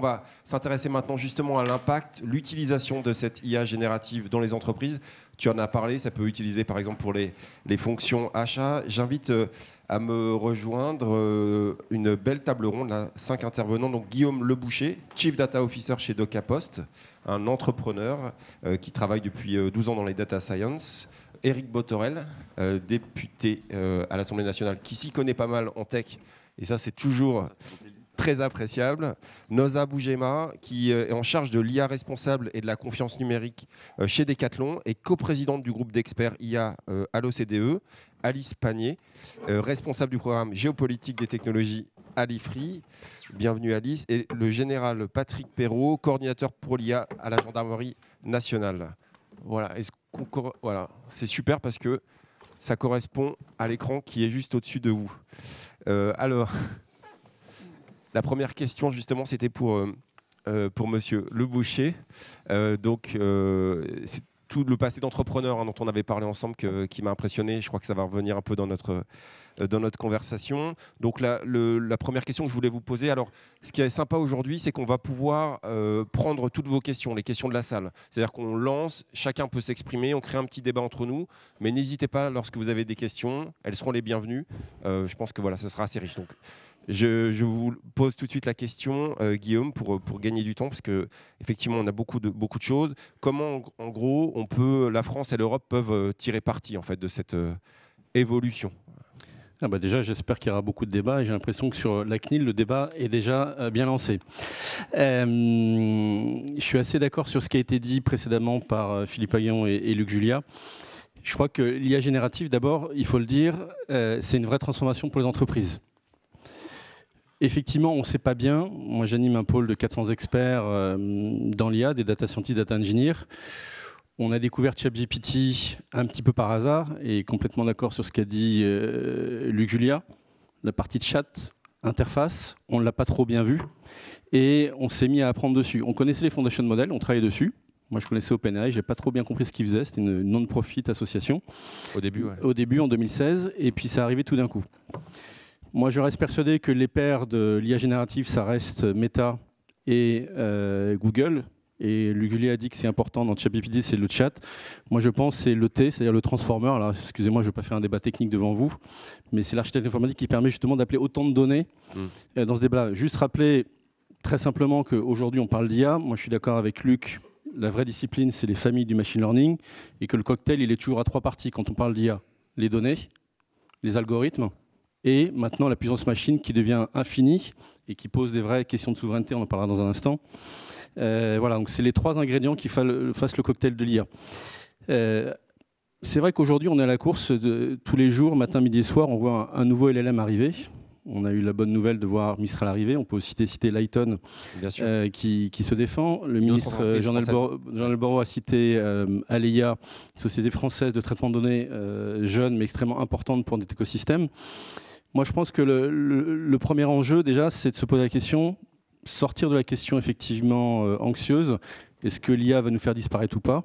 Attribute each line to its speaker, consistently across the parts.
Speaker 1: On va s'intéresser maintenant justement à l'impact, l'utilisation de cette IA générative dans les entreprises. Tu en as parlé, ça peut utiliser par exemple pour les, fonctions achats. J'invite euh, à me rejoindre euh, une belle table ronde, là, cinq intervenants. Donc Guillaume Leboucher, Chief Data Officer chez DocaPost, un entrepreneur euh, qui travaille depuis 12 ans dans les data science. Eric Botorel, député à l'Assemblée nationale, qui s'y connaît pas mal en tech. Et ça, c'est toujours très appréciable. Noza Bougema, qui euh, est en charge de l'IA responsable et de la confiance numérique euh, chez Decathlon et coprésidente du groupe d'experts IA euh, à l'OCDE. Alice Panier, responsable du programme géopolitique des technologies à l'IFRI. Bienvenue Alice. Et le général Patrick Perrault, coordinateur pour l'IA à la gendarmerie nationale. Voilà, c'est super parce que ça correspond à l'écran qui est juste au-dessus de vous. alors, La première question, justement, c'était pour, euh, euh pour monsieur Le Boucher. Euh, donc, euh, c'est tout le passé d'entrepreneur hein, dont on avait parlé ensemble qui m'a impressionné. Je crois que ça va revenir un peu dans notre, dans notre conversation. Donc, la, la première question que je voulais vous poser, alors, ce qui est sympa aujourd'hui, c'est qu'on va pouvoir prendre toutes vos questions, les questions de la salle. C'est-à-dire qu'on lance, chacun peut s'exprimer, on crée un petit débat entre nous, mais n'hésitez pas lorsque vous avez des questions, elles seront les bienvenues. je pense que voilà, ça sera assez riche. Donc, je, vous pose tout de suite la question, euh, Guillaume, pour, gagner du temps, parce que effectivement, on a beaucoup de, beaucoup de choses. Comment, en gros, on peut, la
Speaker 2: France et l'Europe peuvent euh, tirer parti en fait de cette euh, évolution ah bah déjà, j'espère qu'il y aura beaucoup de débats et j'ai l'impression que sur la CNIL, le débat est déjà bien lancé. je suis assez d'accord sur ce qui a été dit précédemment par Philippe Aguillon et, et Luc Julia. Je crois que l'IA générative, d'abord, il faut le dire, c'est une vraie transformation pour les entreprises. Effectivement, on ne sait pas bien. Moi, j'anime un pôle de 400 experts euh, dans l'IA, des data scientists, data engineers. On a découvert ChatGPT un petit peu par hasard et complètement d'accord sur ce qu'a dit euh, Luc Julia. La partie chat, interface, on ne l'a pas trop bien vu et on s'est mis à apprendre dessus. On connaissait les foundation models, on travaillait dessus. Moi, je connaissais OpenAI, j'ai pas trop bien compris ce qu'ils faisaient. C'était une non-profit association. Au début, Au début, en 2016, et puis ça arrivait tout d'un coup. Moi, je reste persuadé que les pairs de l'IA générative, ça reste Meta et euh, Google. Et Luc a dit que c'est important dans ChatGPT, c'est le chat. Moi, je pense c'est le T, c'est-à-dire le transformer. Alors, excusez-moi, je ne vais pas faire un débat technique devant vous, mais c'est l'architecte informatique qui permet justement d'appeler autant de données hmm. euh, dans ce débat. Juste rappeler très simplement qu'aujourd'hui, on parle d'IA. Moi, je suis d'accord avec Luc. La vraie discipline, c'est les familles du machine learning et que le cocktail, il est toujours à trois parties quand on parle d'IA. Les données, les algorithmes et maintenant la puissance machine qui devient infinie et qui pose des vraies questions de souveraineté, on en parlera dans un instant. Euh, voilà, donc c'est les trois ingrédients qui fassent le cocktail de l'IA. Euh, c'est vrai qu'aujourd'hui, on est à la course de, tous les jours, matin, midi et soir, on voit un, nouveau LLM arriver. On a eu la bonne nouvelle de voir Mistral arriver. On peut aussi citer Lighton euh, qui, se défend. Le ministre Jean-Noël a cité Aleia, société française de traitement de données jeune mais extrêmement importante pour notre écosystème. Moi, je pense que le, premier enjeu, déjà, c'est de se poser la question, sortir de la question effectivement euh, anxieuse, est-ce que l'IA va nous faire disparaître ou pas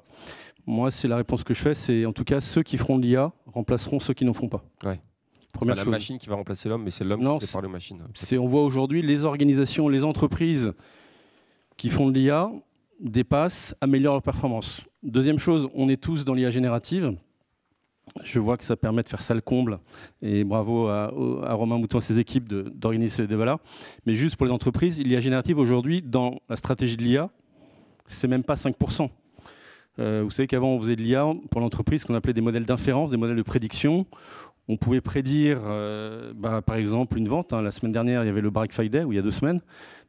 Speaker 2: Moi, c'est la réponse que je fais, c'est en tout cas, ceux qui feront de l'IA remplaceront ceux qui n'en font pas. Ouais. Première la machine qui va remplacer l'homme, mais c'est l'homme qui sépare les machines. C'est, on voit aujourd'hui les organisations, les entreprises qui font de l'IA dépassent, améliorent leur performance. Deuxième chose, on est tous dans l'IA générative je vois que ça permet de faire ça le comble. Et bravo à, Romain Mouton et ses équipes d'organiser ces débats-là. Mais juste pour les entreprises, l'IA générative aujourd'hui, dans la stratégie de l'IA, c'est même pas 5%. Euh, vous savez qu'avant, on faisait de l'IA pour l'entreprise, qu'on appelait des modèles d'inférence, des modèles de prédiction. On pouvait prédire, euh, bah, par exemple, une vente. Hein, la semaine dernière, il y avait le Black Friday, où il y a deux semaines.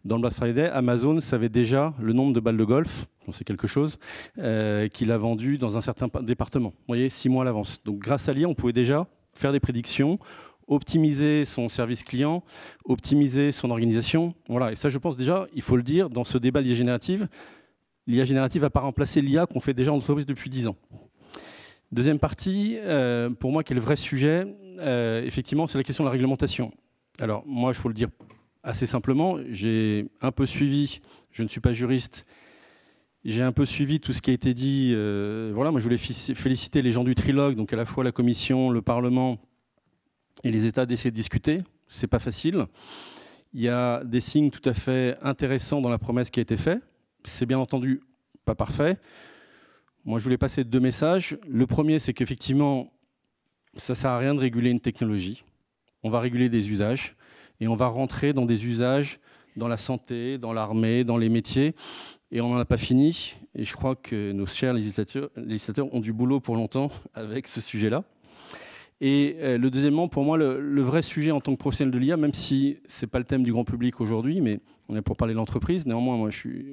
Speaker 2: Dans le Black Friday, Amazon savait déjà le nombre de balles de golf, c'est quelque chose, euh, qu'il a vendu dans un certain département. Vous voyez, six mois à l'avance. Donc grâce à l'IA, on pouvait déjà faire des prédictions, optimiser son service client, optimiser son organisation. Voilà. Et ça, je pense déjà, il faut le dire, dans ce débat de l'IA générative, l'IA générative ne va pas remplacer l'IA qu'on fait déjà en entreprise depuis dix ans. Deuxième partie, euh, pour moi, qui est le vrai sujet, euh, effectivement, c'est la question de la réglementation. Alors, moi, il faut le dire assez simplement. J'ai un peu suivi, je ne suis pas juriste, j'ai un peu suivi tout ce qui a été dit. Euh, voilà, moi je voulais féliciter les gens du trilogue, donc à la fois la Commission, le Parlement et les États d'essayer de discuter. C'est pas facile. Il y a des signes tout à fait intéressants dans la promesse qui a été faite. C'est bien entendu pas parfait. Moi, je voulais passer deux messages. Le premier, c'est qu'effectivement, ça ne sert à rien de réguler une technologie. On va réguler des usages et on va rentrer dans des usages dans la santé, dans l'armée, dans les métiers. Et on n'en a pas fini. Et je crois que nos chers législateurs, ont du boulot pour longtemps avec ce sujet-là. Et euh, le deuxièmement, pour moi, le, vrai sujet en tant que professionnel de l'IA, même si ce n'est pas le thème du grand public aujourd'hui, mais on est pour parler de l'entreprise, néanmoins, moi, je suis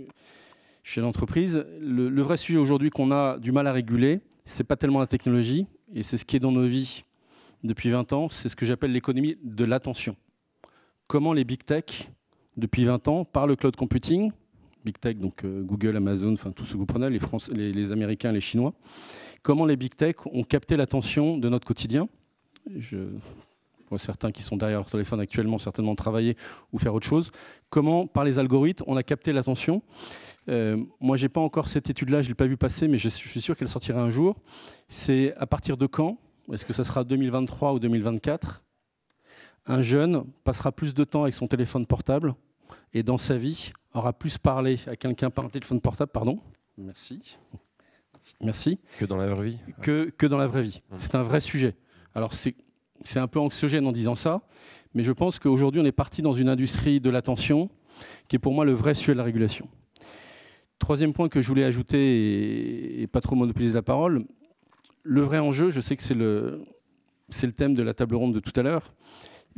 Speaker 2: chez l'entreprise, le, le vrai sujet aujourd'hui qu'on a du mal à réguler, ce n'est pas tellement la technologie, et c'est ce qui est dans nos vies depuis 20 ans, c'est ce que j'appelle l'économie de l'attention comment les big tech, depuis 20 ans, par le cloud computing, big tech, donc euh, Google, Amazon, enfin tout ce que vous prenez, les, Français, les, Américains, les Chinois, comment les big tech ont capté l'attention de notre quotidien. Je, pour certains qui sont derrière leur téléphone actuellement, certainement travailler ou faire autre chose. Comment, par les algorithmes, on a capté l'attention euh, Moi, je n'ai pas encore cette étude-là, je ne l'ai pas vue passer, mais je, je suis sûr qu'elle sortira un jour. C'est à partir de quand Est-ce que ça sera 2023 ou 2024 un jeune passera plus de temps avec son téléphone portable et dans sa vie aura plus parlé à quelqu'un par un téléphone portable, pardon. Merci. Merci. Que dans la vraie vie. Que, dans la vraie vie. Hum. C'est un vrai sujet. Alors c'est un peu anxiogène en disant ça, mais je pense qu'aujourd'hui on est parti dans une industrie de l'attention qui est pour moi le vrai sujet de la régulation. Troisième point que je voulais ajouter et, pas trop monopoliser la parole, le vrai enjeu, je sais que c'est le, c'est le thème de la table ronde de tout à l'heure,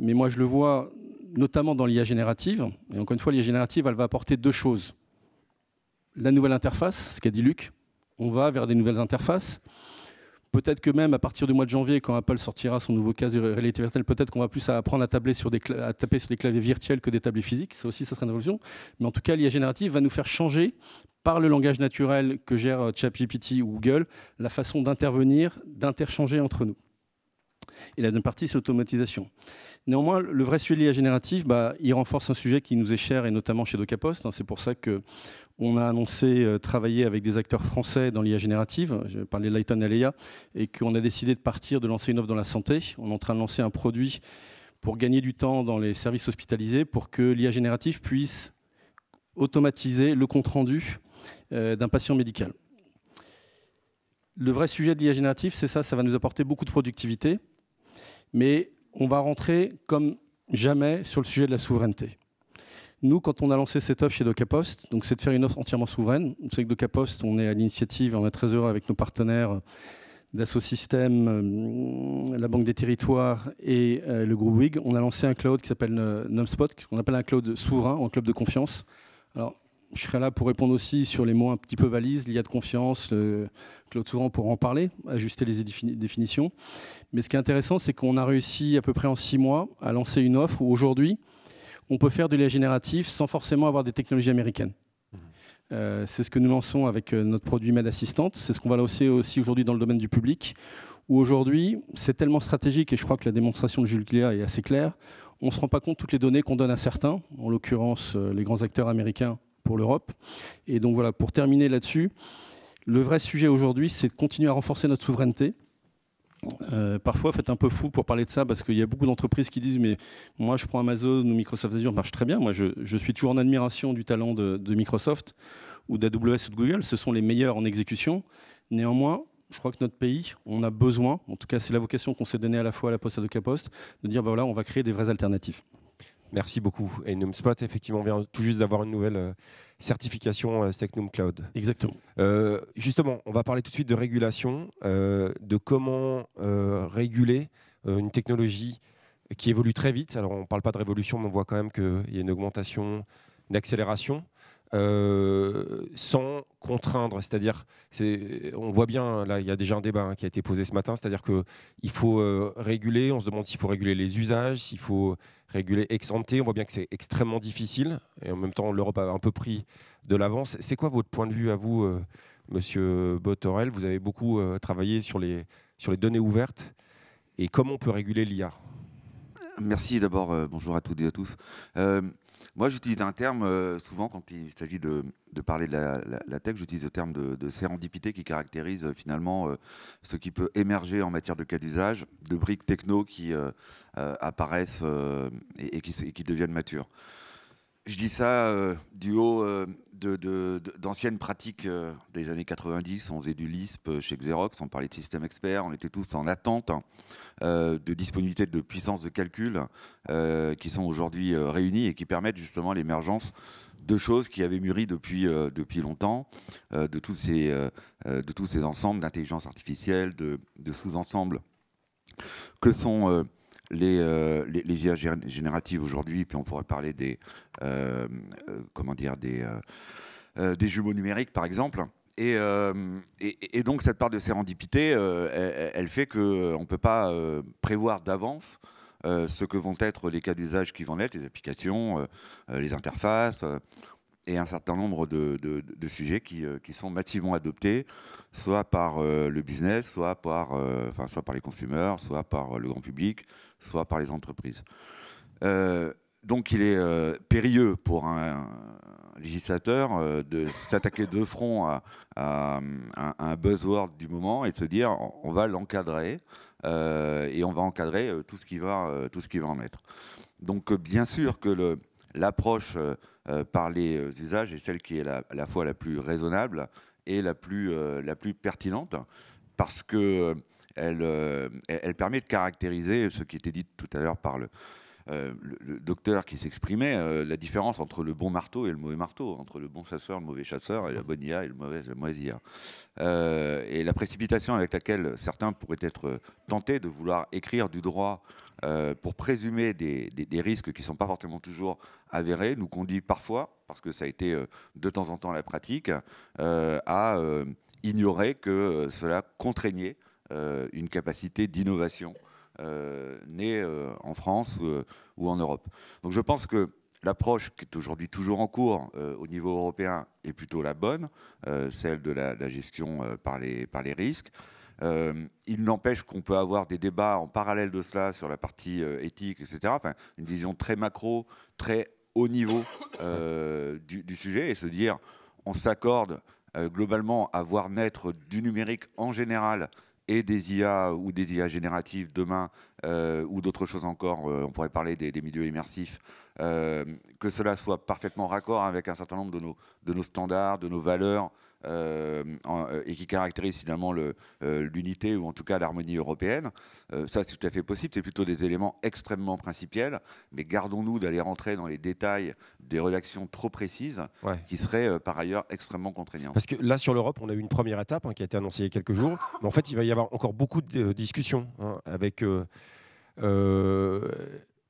Speaker 2: mais moi je le vois notamment dans l'IA générative. Et encore une fois, l'IA générative, elle va apporter deux choses. La nouvelle interface, ce qu'a dit Luc, on va vers des nouvelles interfaces. Peut-être que même à partir du mois de janvier, quand Apple sortira son nouveau cas de réalité virtuelle, peut-être qu'on va plus apprendre à, taper sur des claviers virtuels que des tablés physiques. Ça aussi, ça sera une révolution. Mais en tout cas, l'IA générative va nous faire changer, par le langage naturel que gère euh, ChatGPT ou Google, la façon d'intervenir, d'interchanger entre nous et la deuxième partie, c'est l'automatisation. Néanmoins, le vrai sujet génératif, bah, il renforce un sujet qui nous est cher, et notamment chez DocaPost. Hein. c'est pour ça que on a annoncé euh, travailler avec des acteurs français dans l'IA générative, je parlais de Lighton Alea, et qu'on a décidé de partir, de lancer une offre dans la santé. On est en train de lancer un produit pour gagner du temps dans les services hospitalisés, pour que l'IA générative puisse automatiser le compte-rendu euh, d'un patient médical. Le vrai sujet de l'IA générative, c'est ça, ça va nous apporter beaucoup de productivité mais on va rentrer comme jamais sur le sujet de la souveraineté. Nous, quand on a lancé cette offre chez DocaPost, donc c'est de faire une offre entièrement souveraine. Vous savez que DocaPost, on est à l'initiative, on est très heureux avec nos partenaires d'Asso système euh, la Banque des Territoires et euh, le groupe WIG. On a lancé un cloud qui s'appelle euh, NumSpot, qu'on appelle un cloud souverain, un club de confiance. Alors, je serai là pour répondre aussi sur les mots un petit peu valises, l'IA de confiance, Claude Souvent pour en parler, ajuster les définitions. Mais ce qui est intéressant, c'est qu'on a réussi à peu près en six mois à lancer une offre où aujourd'hui, on peut faire de l'IA génératif sans forcément avoir des technologies américaines. Mmh. Euh, c'est ce que nous lançons avec euh, notre produit Med Assistante. C'est ce qu'on va lancer aussi aujourd'hui dans le domaine du public, où aujourd'hui, c'est tellement stratégique, et je crois que la démonstration de Jules Cléa est assez claire, on ne se rend pas compte de toutes les données qu'on donne à certains, en l'occurrence euh, les grands acteurs américains pour l'Europe. Et donc voilà, pour terminer là-dessus, le vrai sujet aujourd'hui, c'est de continuer à renforcer notre souveraineté. Euh, parfois, faites un peu fou pour parler de ça parce qu'il y a beaucoup d'entreprises qui disent Mais moi, je prends Amazon ou Microsoft Azure, marche très bien. Moi, je, suis toujours en admiration du talent de, Microsoft ou d'AWS ou de Google. Ce sont les meilleurs en exécution. Néanmoins, je crois que notre pays, on a besoin, en tout cas, c'est la vocation qu'on s'est donnée à la fois à la Poste et à Poste, de dire bah voilà, on va créer des vraies alternatives. Merci beaucoup. Et NumSpot, effectivement, vient tout juste d'avoir une nouvelle euh,
Speaker 1: certification euh, Secnum Cloud. Exactement. Euh, justement, on va parler tout de suite de régulation, de comment réguler une technologie qui évolue très vite. Alors, on ne parle pas de révolution, mais on voit quand même qu'il y a une augmentation, d'accélération. Euh, sans contraindre. C'est-à-dire, on voit bien, là, il y a déjà un débat hein, qui a été posé ce matin, c'est-à-dire qu'il faut euh, réguler, on se demande s'il faut réguler les usages, s'il faut réguler ex ante, on voit bien que c'est extrêmement difficile, et en même temps, l'Europe a un peu pris de l'avance. C'est quoi votre point de vue à vous, euh, monsieur Bottorel Vous avez beaucoup travaillé sur les, sur les données ouvertes, et comment on peut réguler l'IA Merci
Speaker 3: d'abord, bonjour à toutes et à tous. Moi, j'utilise un terme, euh, souvent, quand il s'agit de, parler de la, tech, j'utilise le terme de, sérendipité qui caractérise euh, finalement euh, ce qui peut émerger en matière de cas d'usage, de briques techno qui apparaissent et, qui, deviennent matures. Je dis ça euh, du haut euh, d'anciennes pratiques euh, des années 90. On faisait du LISP chez Xerox, on parlait de système expert, on était tous en attente hein, de disponibilité de puissance de calcul qui sont aujourd'hui réunies et qui permettent justement l'émergence de choses qui avaient mûri depuis, depuis longtemps, de, tous ces, de tous ces ensembles d'intelligence artificielle, de, de sous-ensembles que sont euh, les, les, IA génératives aujourd'hui, puis on pourrait parler des, euh, euh, comment dire, des, des jumeaux numériques, par exemple. Et, et, donc cette part de sérendipité, elle, fait qu'on ne peut pas prévoir d'avance ce que vont être les cas d'usage qui vont être les applications, les interfaces, et un certain nombre de, de, de sujets qui, qui, sont massivement adoptés, soit par le business, soit par, enfin, soit par les consommateurs, soit par le grand public, soit par les entreprises. Euh, donc il est euh, périlleux pour un, législateur euh, de s'attaquer de front à, un buzzword du moment et de se dire on va l'encadrer et on va encadrer tout ce qui va, tout ce qui va en être. Donc bien sûr que l'approche par les usages est celle qui est à la fois la plus raisonnable et la plus, la plus pertinente parce que euh, elle, elle permet de caractériser ce qui était dit tout à l'heure par le, euh, docteur qui s'exprimait, euh, la différence entre le bon marteau et le mauvais marteau, entre le bon chasseur, le mauvais chasseur, et la bonne IA et le mauvais, la mauvaise IA. et la précipitation avec laquelle certains pourraient être tentés de vouloir écrire du droit pour présumer des, des risques qui ne sont pas forcément toujours avérés nous conduit parfois, parce que ça a été de temps en temps la pratique, à ignorer que cela contraignait euh, une capacité d'innovation euh, née euh, en France ou en Europe. Donc je pense que l'approche qui est aujourd'hui toujours en cours au niveau européen est plutôt la bonne, celle de la, gestion par, les, risques. il n'empêche qu'on peut avoir des débats en parallèle de cela sur la partie éthique, etc. une vision très macro, très haut niveau du, du, sujet et se dire on s'accorde globalement à voir naître du numérique en général et des IA ou des IA génératives demain euh, ou d'autres choses encore, euh, on pourrait parler des, milieux immersifs, euh, que cela soit parfaitement raccord avec un certain nombre de nos standards, de nos valeurs, euh, euh, et qui caractérise finalement euh, l'unité ou en tout cas l'harmonie européenne. ça, c'est tout à fait possible. C'est plutôt des éléments extrêmement principiels, mais gardons-nous d'aller rentrer dans les détails des rédactions trop précises qui seraient par ailleurs extrêmement contraignantes.
Speaker 1: Parce que là, sur l'Europe, on a eu une première étape hein, qui a été annoncée il y a quelques jours, mais en fait, il va y avoir encore beaucoup de discussions hein, avec.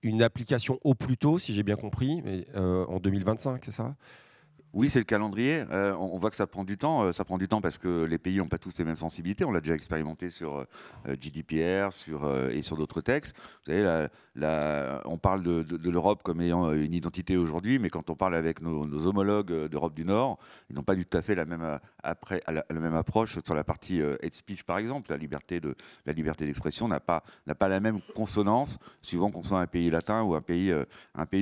Speaker 1: une application au plus tôt, si j'ai bien compris, mais, en 2025, c'est ça oui, c'est le
Speaker 3: calendrier. Euh, on, voit que ça prend du temps. Euh, ça prend du temps parce que les pays n'ont pas tous les mêmes sensibilités. On l'a déjà expérimenté sur euh, GDPR et sur d'autres textes. Vous savez, on parle de, l'Europe comme ayant une identité aujourd'hui, mais quand on parle avec nos, homologues d'Europe du Nord, ils n'ont pas du tout à fait la même, approche sur la partie hate speech, par exemple. La liberté, d'expression n'a pas, la même consonance suivant qu'on soit un pays latin ou un pays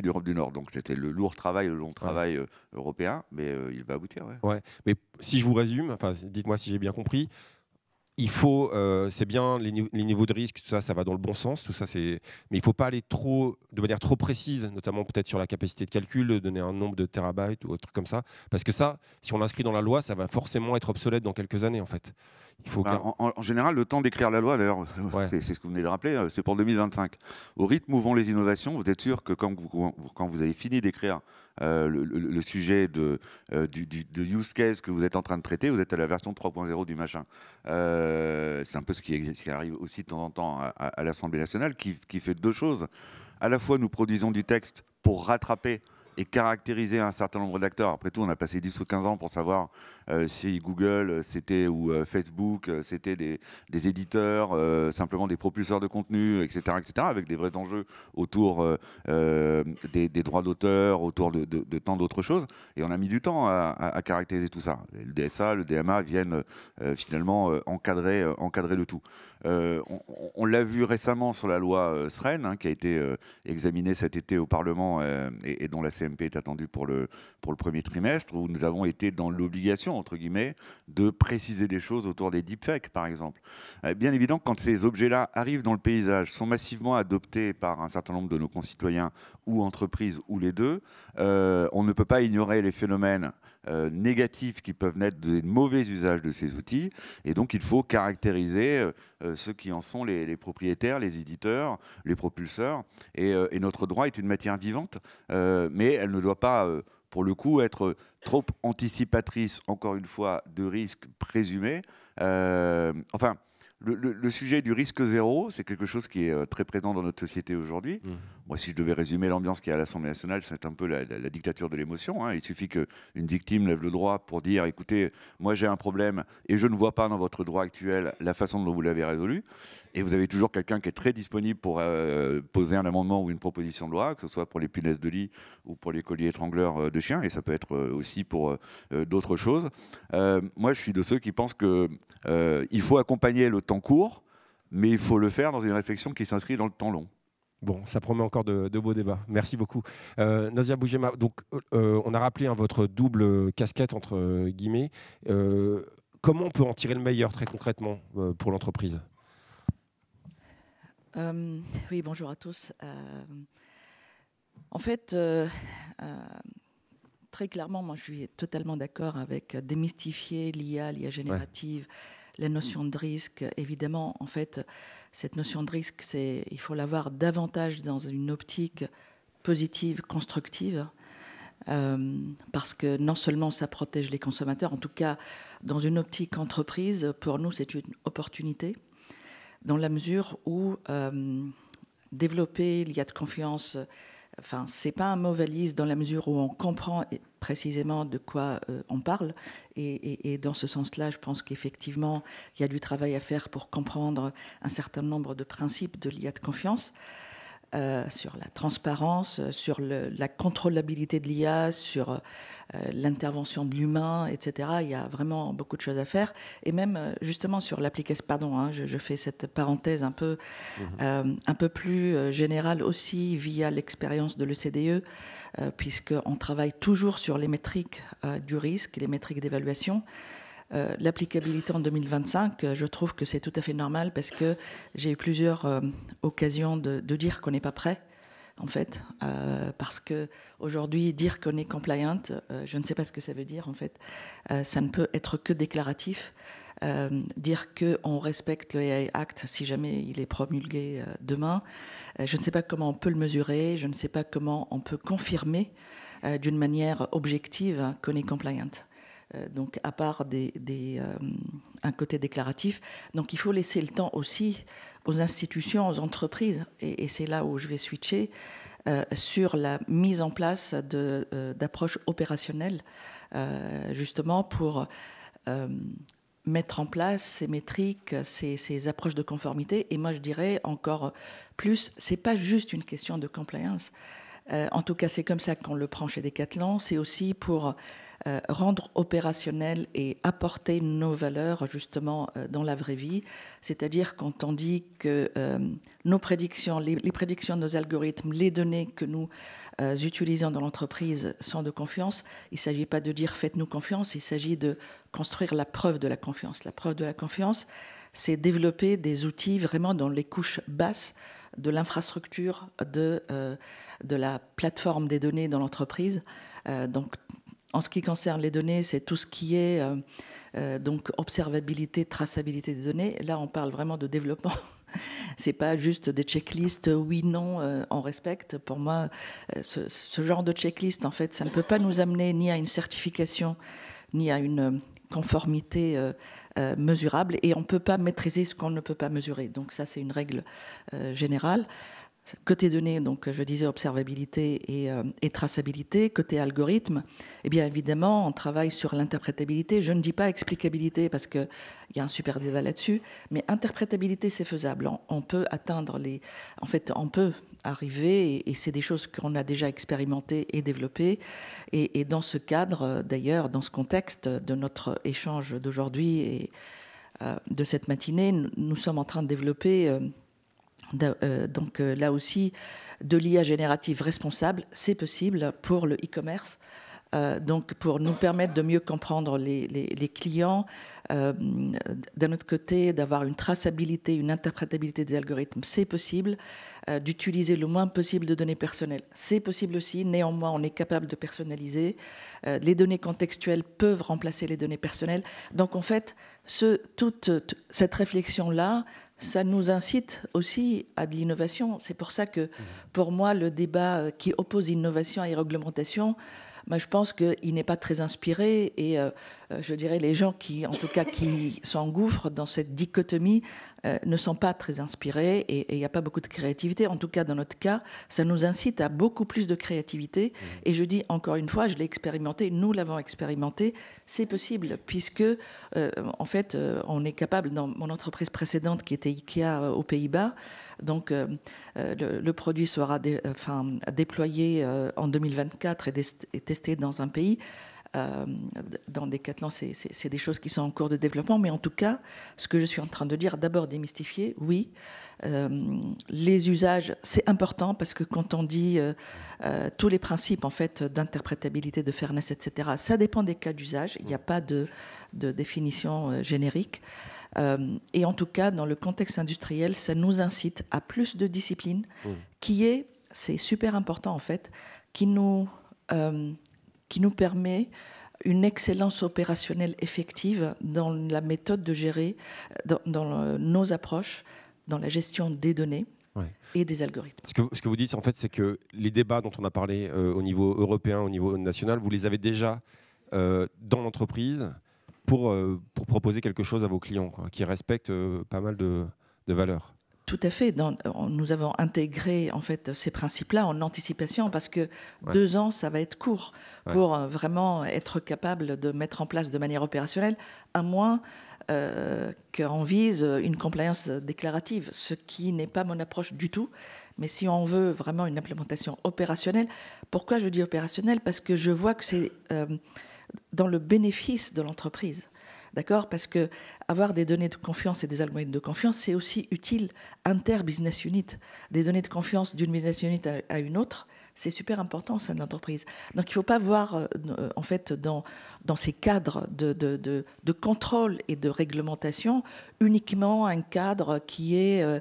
Speaker 3: d'Europe du Nord. Donc c'était le lourd travail, le long travail européen. Hein, mais euh, il
Speaker 1: va aboutir. Ouais. ouais. Mais si je vous résume, enfin, dites-moi si j'ai bien compris il faut, euh, c'est bien les, niveaux de risque, tout ça, ça va dans le bon sens, tout ça, c'est, mais il faut pas aller trop, de manière trop précise, notamment peut-être sur la capacité de calcul, donner un nombre de terabytes ou autre comme ça, parce que ça, si on l'inscrit dans la loi, ça va forcément être obsolète dans quelques années en fait. Bah, en, général,
Speaker 3: le temps d'écrire la loi, d'ailleurs, c'est ce que vous venez de rappeler, euh, c'est pour 2025. Au rythme où vont les innovations, vous êtes sûr que quand vous, quand vous avez fini d'écrire euh, le, sujet de, euh, du, de use case que vous êtes en train de traiter, vous êtes à la version 3.0 du machin. c'est un peu ce qui, qui, arrive aussi de temps en temps à, l'Assemblée nationale, qui, qui, fait deux choses. À la fois, nous produisons du texte pour rattraper et caractériser un certain nombre d'acteurs. Après tout, on a passé 10 ou 15 ans pour savoir euh, si Google euh, c'était ou euh, Facebook c'était des, éditeurs, simplement des propulseurs de contenu, etc., etc., avec des vrais enjeux autour des, droits d'auteur, autour de, tant d'autres choses. Et on a mis du temps à, caractériser tout ça. Le DSA, le DMA viennent finalement encadrer, encadrer le tout. on, l'a vu récemment sur la loi SREN, hein, qui a été examinée cet été au Parlement et, dont la CMA est attendu pour le, pour le premier trimestre, où nous avons été dans l'obligation, entre guillemets, de préciser des choses autour des deepfakes, par exemple. Euh, bien évident, quand ces objets-là arrivent dans le paysage, sont massivement adoptés par un certain nombre de nos concitoyens ou entreprises, ou les deux, euh, on ne peut pas ignorer les phénomènes euh, négatifs qui peuvent naître des mauvais usages de ces outils. Et donc, il faut caractériser euh, euh, ceux qui en sont les, propriétaires, les éditeurs, les propulseurs. Et, notre droit est une matière vivante, mais elle ne doit pas pour le coup, être trop anticipatrice, encore une fois, de risques présumés. enfin, le, sujet du risque zéro, c'est quelque chose qui est très présent dans notre société aujourd'hui. Mmh. Moi, si je devais résumer l'ambiance qu'il y a à l'Assemblée nationale, c'est un peu la, dictature de l'émotion. Hein. Il suffit qu'une victime lève le droit pour dire écoutez, moi j'ai un problème et je ne vois pas dans votre droit actuel la façon dont vous l'avez résolu. Et vous avez toujours quelqu'un qui est très disponible pour euh, poser un amendement ou une proposition de loi, que ce soit pour les punaises de lit ou pour les colliers étrangleurs euh, de chiens, et ça peut être euh, aussi pour d'autres choses. moi, je suis de ceux qui pensent qu'il faut accompagner le temps court, mais il faut le faire dans une réflexion qui s'inscrit dans le temps long.
Speaker 1: Bon, ça promet encore de, beaux débats. Merci beaucoup. Euh, Nazia Bougema, donc, euh, on a rappelé hein, votre double casquette, entre guillemets. Euh, comment on peut en tirer le meilleur, très concrètement, euh, pour l'entreprise
Speaker 4: Oui, bonjour à tous. en fait, très clairement, moi, je suis totalement d'accord avec démystifier l'IA, l'IA générative, la notion de risque. Évidemment, en fait cette notion de risque, c'est, il faut l'avoir davantage dans une optique positive, constructive, euh, parce que non seulement ça protège les consommateurs, en tout cas, dans une optique entreprise, pour nous, c'est une opportunité, dans la mesure où euh, développer l'IA de confiance enfin, c'est pas un mauvais valise dans la mesure où on comprend précisément de quoi euh, on parle. Et, et dans ce sens-là, je pense qu'effectivement, il y a du travail à faire pour comprendre un certain nombre de principes de l'IA de confiance. Euh, sur la transparence, euh, sur la contrôlabilité de l'IA, sur euh, l'intervention de l'humain, etc. Il y a vraiment beaucoup de choses à faire. Et même justement sur l'application, pardon, hein, je, fais cette parenthèse un peu, mhm. un peu plus générale aussi via l'expérience de l'ECDE, puisqu'on travaille toujours sur les métriques du risque, les métriques d'évaluation. Euh, l'applicabilité en 2025, euh, je trouve que c'est tout à fait normal parce que j'ai eu plusieurs euh, occasions de, dire qu'on n'est pas prêt, en fait, parce que aujourd'hui dire qu'on est compliant, je ne sais pas ce que ça veut dire en fait. ça ne peut être que déclaratif. dire qu'on respecte le AI Act si jamais il est promulgué demain. je ne sais pas comment on peut le mesurer, je ne sais pas comment on peut confirmer d'une manière objective hein, qu'on est compliant. Euh, donc à part des, euh, un côté déclaratif. Donc il faut laisser le temps aussi aux institutions, aux entreprises, et, c'est là où je vais switcher, euh, sur la mise en place d'approches opérationnelles, justement pour mettre en place ces métriques, ces, ces, approches de conformité. Et moi, je dirais encore plus, c'est pas juste une question de compliance. en tout cas, c'est comme ça qu'on le prend chez Decathlon. C'est aussi pour euh, rendre opérationnel et apporter nos valeurs justement euh, dans la vraie vie. C'est-à-dire quand on dit que euh, nos prédictions, les, prédictions de nos algorithmes, les données que nous utilisons dans l'entreprise sont de confiance, il ne s'agit pas de dire faites-nous confiance, il s'agit de construire la preuve de la confiance. La preuve de la confiance, c'est développer des outils vraiment dans les couches basses de l'infrastructure de, de la plateforme des données dans l'entreprise. donc en ce qui concerne les données, c'est tout ce qui est euh, euh, donc observabilité, traçabilité des données. Là, on parle vraiment de développement. c'est pas juste des checklists, euh, oui, non, on respecte. Pour moi, ce, genre de checklist, en fait, ça ne peut pas nous amener ni à une certification, ni à une conformité mesurable et on ne peut pas maîtriser ce qu'on ne peut pas mesurer. Donc ça, c'est une règle générale. Côté données, donc je disais observabilité et, euh, traçabilité. Côté algorithme, eh bien évidemment, on travaille sur l'interprétabilité. Je ne dis pas explicabilité parce qu'il y a un super débat là-dessus, mais interprétabilité, c'est faisable. On, peut atteindre les. En fait, on peut arriver, et, c'est des choses qu'on a déjà expérimentées et développées. Et, dans ce cadre, d'ailleurs, dans ce contexte de notre échange d'aujourd'hui et euh, de cette matinée, nous, sommes en train de développer. Euh, euh, donc euh, là aussi, de l'IA générative responsable, c'est possible pour le e-commerce. Euh, donc pour nous permettre de mieux comprendre les, clients, d'un autre côté, d'avoir une traçabilité, une interprétabilité des algorithmes, c'est possible. D'utiliser le moins possible de données personnelles, c'est possible aussi. Néanmoins, on est capable de personnaliser. les données contextuelles peuvent remplacer les données personnelles. Donc en fait, ce, toute cette réflexion-là ça nous incite aussi à de l'innovation. C'est pour ça que, mmh. pour moi, le débat euh, qui oppose innovation et réglementation, je pense qu'il n'est pas très inspiré et euh, euh, je dirais, les gens qui, en tout cas, qui s'engouffrent dans cette dichotomie euh, ne sont pas très inspirés et il n'y a pas beaucoup de créativité. En tout cas, dans notre cas, ça nous incite à beaucoup plus de créativité. Mmh. Et je dis encore une fois, je l'ai expérimenté, nous l'avons expérimenté, c'est possible puisque, euh, en fait, on est capable, dans mon entreprise précédente qui était IKEA aux Pays-Bas, donc le, produit sera enfin, déployé en 2024 et testé dans un pays. Euh, dans Decathlon, c'est des choses qui sont en cours de développement. Mais en tout cas, ce que je suis en train de dire, d'abord démystifier, oui. Euh, les usages, c'est important parce que quand on dit euh, tous les principes en fait d'interprétabilité, de fairness, etc., ça dépend des cas d'usage. Il n'y a pas de, définition générique. et en tout cas, dans le contexte industriel, ça nous incite à plus de discipline, mmh. qui est, c'est super important en fait, qui nous qui nous permet une excellence opérationnelle effective dans la méthode de gérer, dans, nos approches, dans la gestion des données. et des algorithmes.
Speaker 1: Ce que, vous dites, en fait, c'est que les débats dont on a parlé euh, au niveau européen, au niveau national, vous les avez déjà euh, dans l'entreprise euh, pour, proposer quelque chose à vos clients qui respectent pas mal de valeurs.
Speaker 4: Tout à fait. Euh, nous avons intégré en fait ces principes-là en anticipation parce que deux ans, ça va être court pour euh, vraiment être capable de mettre en place de manière opérationnelle, à moins euh, qu'on vise une compliance déclarative, ce qui n'est pas mon approche du tout. Mais si on veut vraiment une implémentation opérationnelle, pourquoi je dis opérationnelle Parce que je vois que c'est dans le bénéfice de l'entreprise. D'accord Parce que avoir des données de confiance et des algorithmes de confiance, c'est aussi utile inter-business unit. Des données de confiance d'une business unit à une autre, c'est super important au sein de l'entreprise. Donc il ne faut pas voir, euh, en fait, dans, dans ces cadres de, contrôle et de réglementation, uniquement un cadre qui est euh,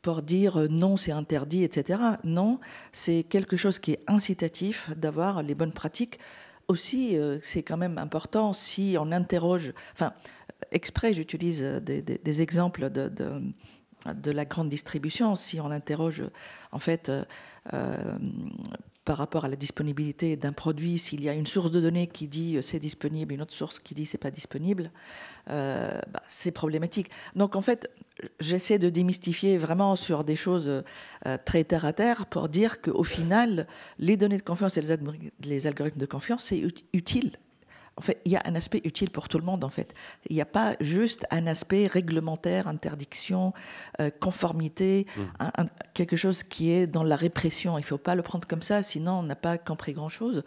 Speaker 4: pour dire euh, non, c'est interdit, etc. Non, c'est quelque chose qui est incitatif d'avoir les bonnes pratiques aussi, euh, c'est quand même important si on interroge, enfin, exprès, j'utilise des, exemples de, de, la grande distribution, si on interroge, en fait, euh, euh, par rapport à la disponibilité d'un produit, s'il y a une source de données qui dit euh, c'est disponible, une autre source qui dit c'est pas disponible, euh, bah, c'est problématique. Donc en fait, j'essaie de démystifier vraiment sur des choses euh, très terre à terre pour dire qu'au final, les données de confiance et les algorithmes de confiance, c'est utile en fait, il y a un aspect utile pour tout le monde, en fait. Il n'y a pas juste un aspect réglementaire, interdiction, euh, conformité, mm. quelque chose qui est dans la répression. Il ne faut pas le prendre comme ça, sinon on n'a pas compris grand-chose.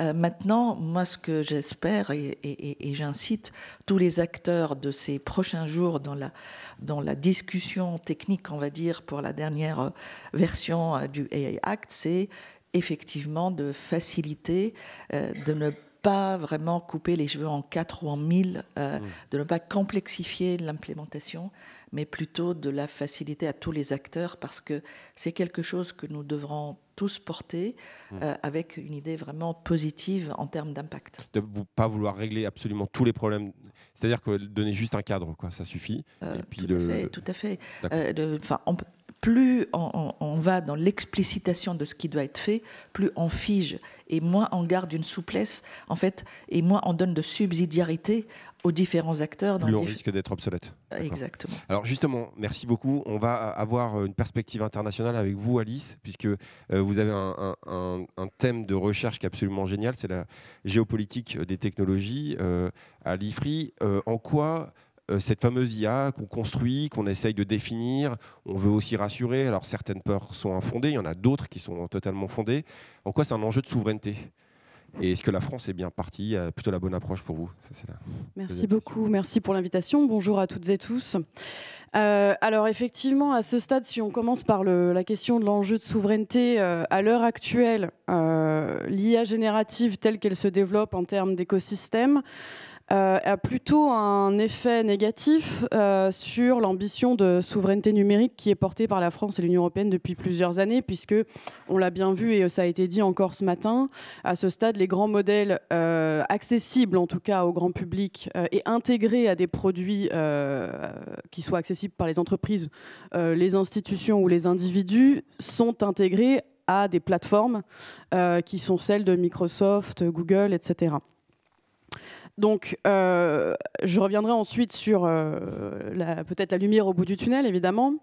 Speaker 4: Euh, maintenant, moi, ce que j'espère et, j'incite tous les acteurs de ces prochains jours dans la, dans la discussion technique, on va dire, pour la dernière euh, version du AI Act, c'est effectivement de faciliter, de ne pas pas vraiment couper les cheveux en quatre ou en mille, euh, hmm. de ne pas complexifier l'implémentation, mais plutôt de la faciliter à tous les acteurs parce que c'est quelque chose que nous devrons tous porter hmm. euh, avec une idée vraiment positive en termes d'impact.
Speaker 1: De ne pas vouloir régler absolument tous les problèmes, c'est-à-dire que donner juste un cadre, quoi, ça suffit. Euh, puis tout, à fait, tout
Speaker 4: à fait. Enfin, on peut plus on, va dans l'explicitation de ce qui doit être fait, plus on fige et moins on garde une souplesse, en fait, et moins on donne de subsidiarité aux différents acteurs. Dans plus on risque
Speaker 1: d'être obsolète. Exactement. Alors justement, merci beaucoup. On va avoir une perspective internationale avec vous, Alice, puisque euh, vous avez un, thème de recherche qui est absolument génial, c'est la géopolitique des technologies à euh, l'IFRI. Euh, en quoi euh, cette fameuse IA qu'on construit, qu'on essaye de définir, on veut aussi rassurer. Alors certaines peurs sont infondées, il y en a d'autres qui sont totalement fondées. En quoi c'est un enjeu de souveraineté et est-ce que la France est bien partie Plutôt la bonne approche pour vous. Merci
Speaker 5: beaucoup, merci pour l'invitation. Bonjour à toutes et tous. Euh, alors effectivement, à ce stade, si on commence par la question de l'enjeu de souveraineté, euh, à l'heure actuelle, l'IA générative telle qu'elle se développe en termes d'écosystème, euh, a plutôt un effet négatif euh, sur l'ambition de souveraineté numérique qui est portée par la France et l'Union européenne depuis plusieurs années, puisque on l'a bien vu et ça a été dit encore ce matin, à ce stade, les grands modèles euh, accessibles en tout cas au grand public et intégrés à des produits qui soient accessibles par les entreprises, les institutions ou les individus sont intégrés à des plateformes qui sont celles de Microsoft, Google, etc. Donc, euh, je reviendrai ensuite sur euh, peut-être la lumière au bout du tunnel, évidemment.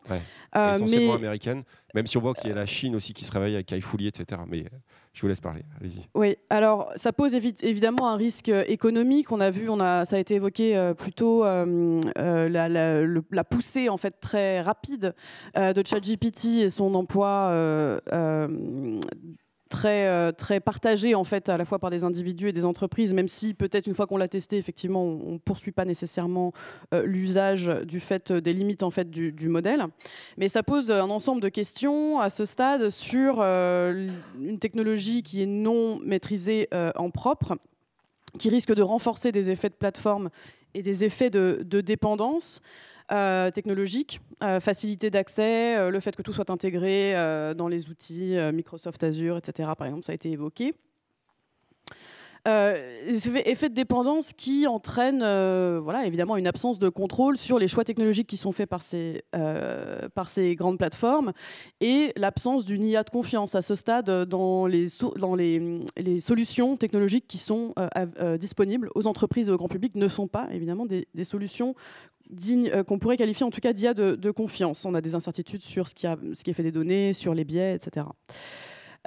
Speaker 1: Euh, essentiellement américaine, même si on voit qu'il y a la Chine aussi qui se réveille avec Kaifuli, etc. Mais je vous laisse parler, allez-y.
Speaker 5: Oui, alors ça pose évidemment un risque économique. On a vu, on a, ça a été évoqué plus tôt, la, poussée en fait très rapide de ChatGPT et son emploi très, euh, très partagée en fait, à la fois par des individus et des entreprises, même si peut-être une fois qu'on l'a testé, effectivement, on ne poursuit pas nécessairement euh, l'usage du fait euh, des limites en fait, du, modèle. Mais ça pose un ensemble de questions à ce stade sur une technologie qui est non maîtrisée en propre qui risque de renforcer des effets de plateforme et des effets de dépendance. Euh, technologiques, euh, facilité d'accès, euh, le fait que tout soit intégré dans les outils Microsoft Azure, etc. Par exemple, ça a été évoqué. Euh, effet de dépendance qui entraîne euh, voilà, évidemment une absence de contrôle sur les choix technologiques qui sont faits par ces, euh, par ces grandes plateformes et l'absence d'une IA de confiance à ce stade dans les, dans les, solutions technologiques qui sont disponibles aux entreprises et au grand public ne sont pas évidemment des, solutions dignes, qu'on pourrait qualifier en tout cas d'IA de, confiance. On a des incertitudes sur ce qui, a, ce qui est fait des données, sur les biais, etc.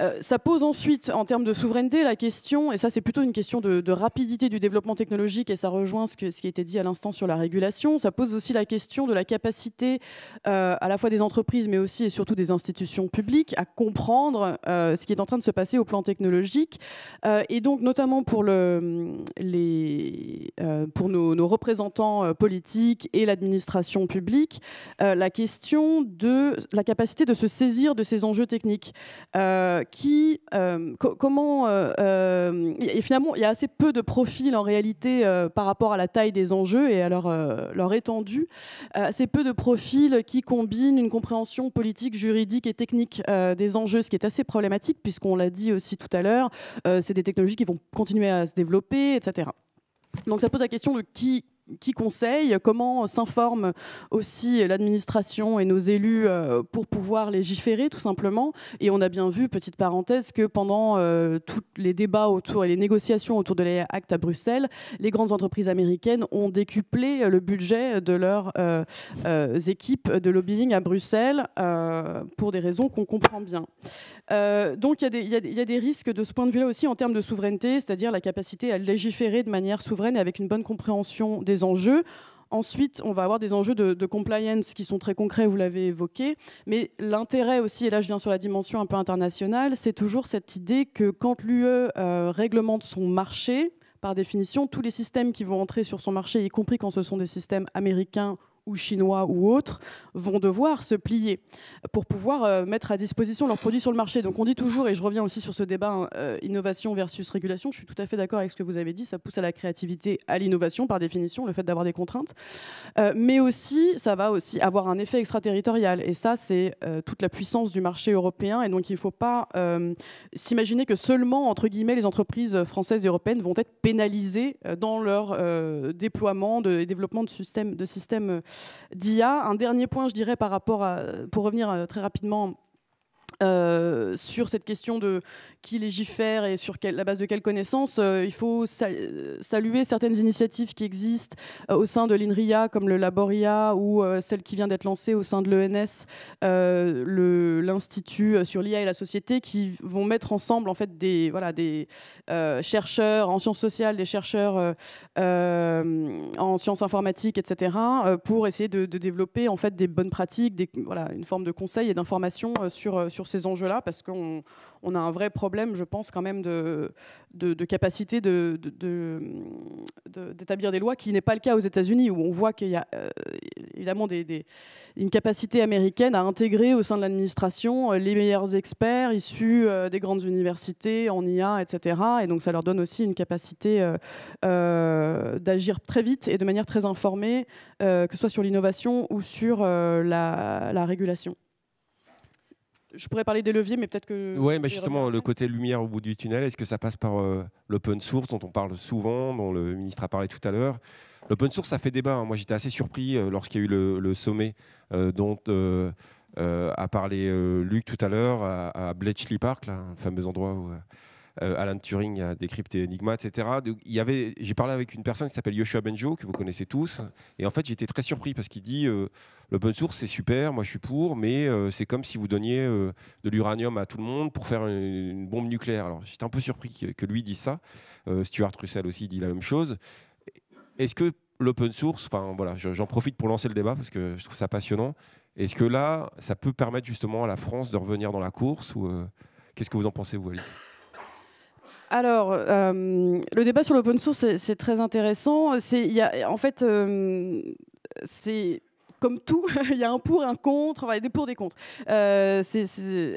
Speaker 5: Euh, ça pose ensuite, en termes de souveraineté, la question, et ça c'est plutôt une question de, rapidité du développement technologique, et ça rejoint ce, qui a été dit à l'instant sur la régulation, ça pose aussi la question de la capacité euh, à la fois des entreprises, mais aussi et surtout des institutions publiques, à comprendre euh, ce qui est en train de se passer au plan technologique. et donc notamment pour, nos, représentants politiques et l'administration publique, la question de la capacité de se saisir de ces enjeux techniques qui, euh, comment, et euh, euh, finalement, il y a assez peu de profils en réalité par rapport à la taille des enjeux et à leur, leur étendue, assez peu de profils qui combinent une compréhension politique, juridique et technique des enjeux, ce qui est assez problématique puisqu'on l'a dit aussi tout à l'heure, c'est des technologies qui vont continuer à se développer, etc. Donc ça pose la question de qui, qui conseille, comment s'informe aussi l'administration et nos élus euh, pour pouvoir légiférer tout simplement. Et on a bien vu, petite parenthèse, que pendant euh, tous les débats autour et les négociations autour de l'Acte à Bruxelles, les grandes entreprises américaines ont décuplé le budget de leurs euh, équipes de lobbying à Bruxelles pour des raisons qu'on comprend bien. donc il y, a des risques de ce point de vue-là aussi en termes de souveraineté, c'est-à-dire la capacité à légiférer de manière souveraine et avec une bonne compréhension des enjeux. Ensuite, on va avoir des enjeux de, compliance qui sont très concrets, vous l'avez évoqué. Mais l'intérêt aussi, et là je viens sur la dimension un peu internationale, c'est toujours cette idée que quand l'UE euh, réglemente son marché, par définition, tous les systèmes qui vont entrer sur son marché, y compris quand ce sont des systèmes américains ou chinois ou autres vont devoir se plier pour pouvoir euh, mettre à disposition leurs produits sur le marché. Donc on dit toujours, et je reviens aussi sur ce débat euh, innovation versus régulation, je suis tout à fait d'accord avec ce que vous avez dit, ça pousse à la créativité, à l'innovation par définition, le fait d'avoir des contraintes, euh, mais aussi ça va aussi avoir un effet extraterritorial. Et ça, c'est toute la puissance du marché européen. Et donc il ne faut pas s'imaginer que seulement, entre guillemets, les entreprises françaises et européennes vont être pénalisées dans leur déploiement et développement de systèmes d'IA. Un dernier point, je dirais, par rapport pour revenir euh, très rapidement euh, sur cette question de qui légifère et sur quelle, la base de quelles connaissances, euh, il faut saluer certaines initiatives qui existent euh, au sein de l'INRIA, comme le Laboria ou celle qui vient d'être lancée au sein de l'ENS, l'Institut sur l'IA et la société, qui vont mettre ensemble en fait, des, voilà, des chercheurs en sciences sociales, des chercheurs en sciences informatiques, etc., pour essayer de, développer en fait, des bonnes pratiques, des, voilà, une forme de conseil et d'information sur, sur ces enjeux-là parce qu'on a un vrai problème, je pense, quand même de, capacité de, d'établir des lois qui n'est pas le cas aux États-Unis, où on voit qu'il y a euh, évidemment une capacité américaine à intégrer au sein de l'administration euh, les meilleurs experts issus euh, des grandes universités, en IA, etc. Et donc ça leur donne aussi une capacité d'agir très vite et de manière très informée, que ce soit sur l'innovation ou sur la régulation. Je pourrais parler des leviers, mais peut-être que. Oui, mais justement,
Speaker 1: le côté lumière au bout du tunnel, est-ce que ça passe par euh, l'open source dont on parle souvent, dont le ministre a parlé tout à l'heure L'open source, ça fait débat. Hein. Moi, j'étais assez surpris euh, lorsqu'il y a eu le, sommet euh, dont a parlé Luc tout à l'heure à, Bletchley Park, le fameux endroit où euh, Alan Turing a décrypté Enigma, etc. il y avait, j'ai parlé avec une personne qui s'appelle Yoshua Benjo, que vous connaissez tous, et en fait j'étais très surpris parce qu'il dit euh, l'open source c'est super, moi je suis pour, mais euh, c'est comme si vous donniez de l'uranium à tout le monde pour faire une, bombe nucléaire. Alors j'étais un peu surpris que, lui dise ça. Stuart Russell aussi dit la même chose. Est-ce que l'open source, enfin voilà, j'en profite pour lancer le débat parce que je trouve ça passionnant. Est-ce que là, ça peut permettre justement à la France de revenir dans la course ou qu'est-ce que vous en pensez, vous, Alice
Speaker 5: alors, euh, le débat sur l'open source, c'est très intéressant. en fait, euh, c'est comme tout, il y a un pour, un contre, il y a des pour, des contre. Euh,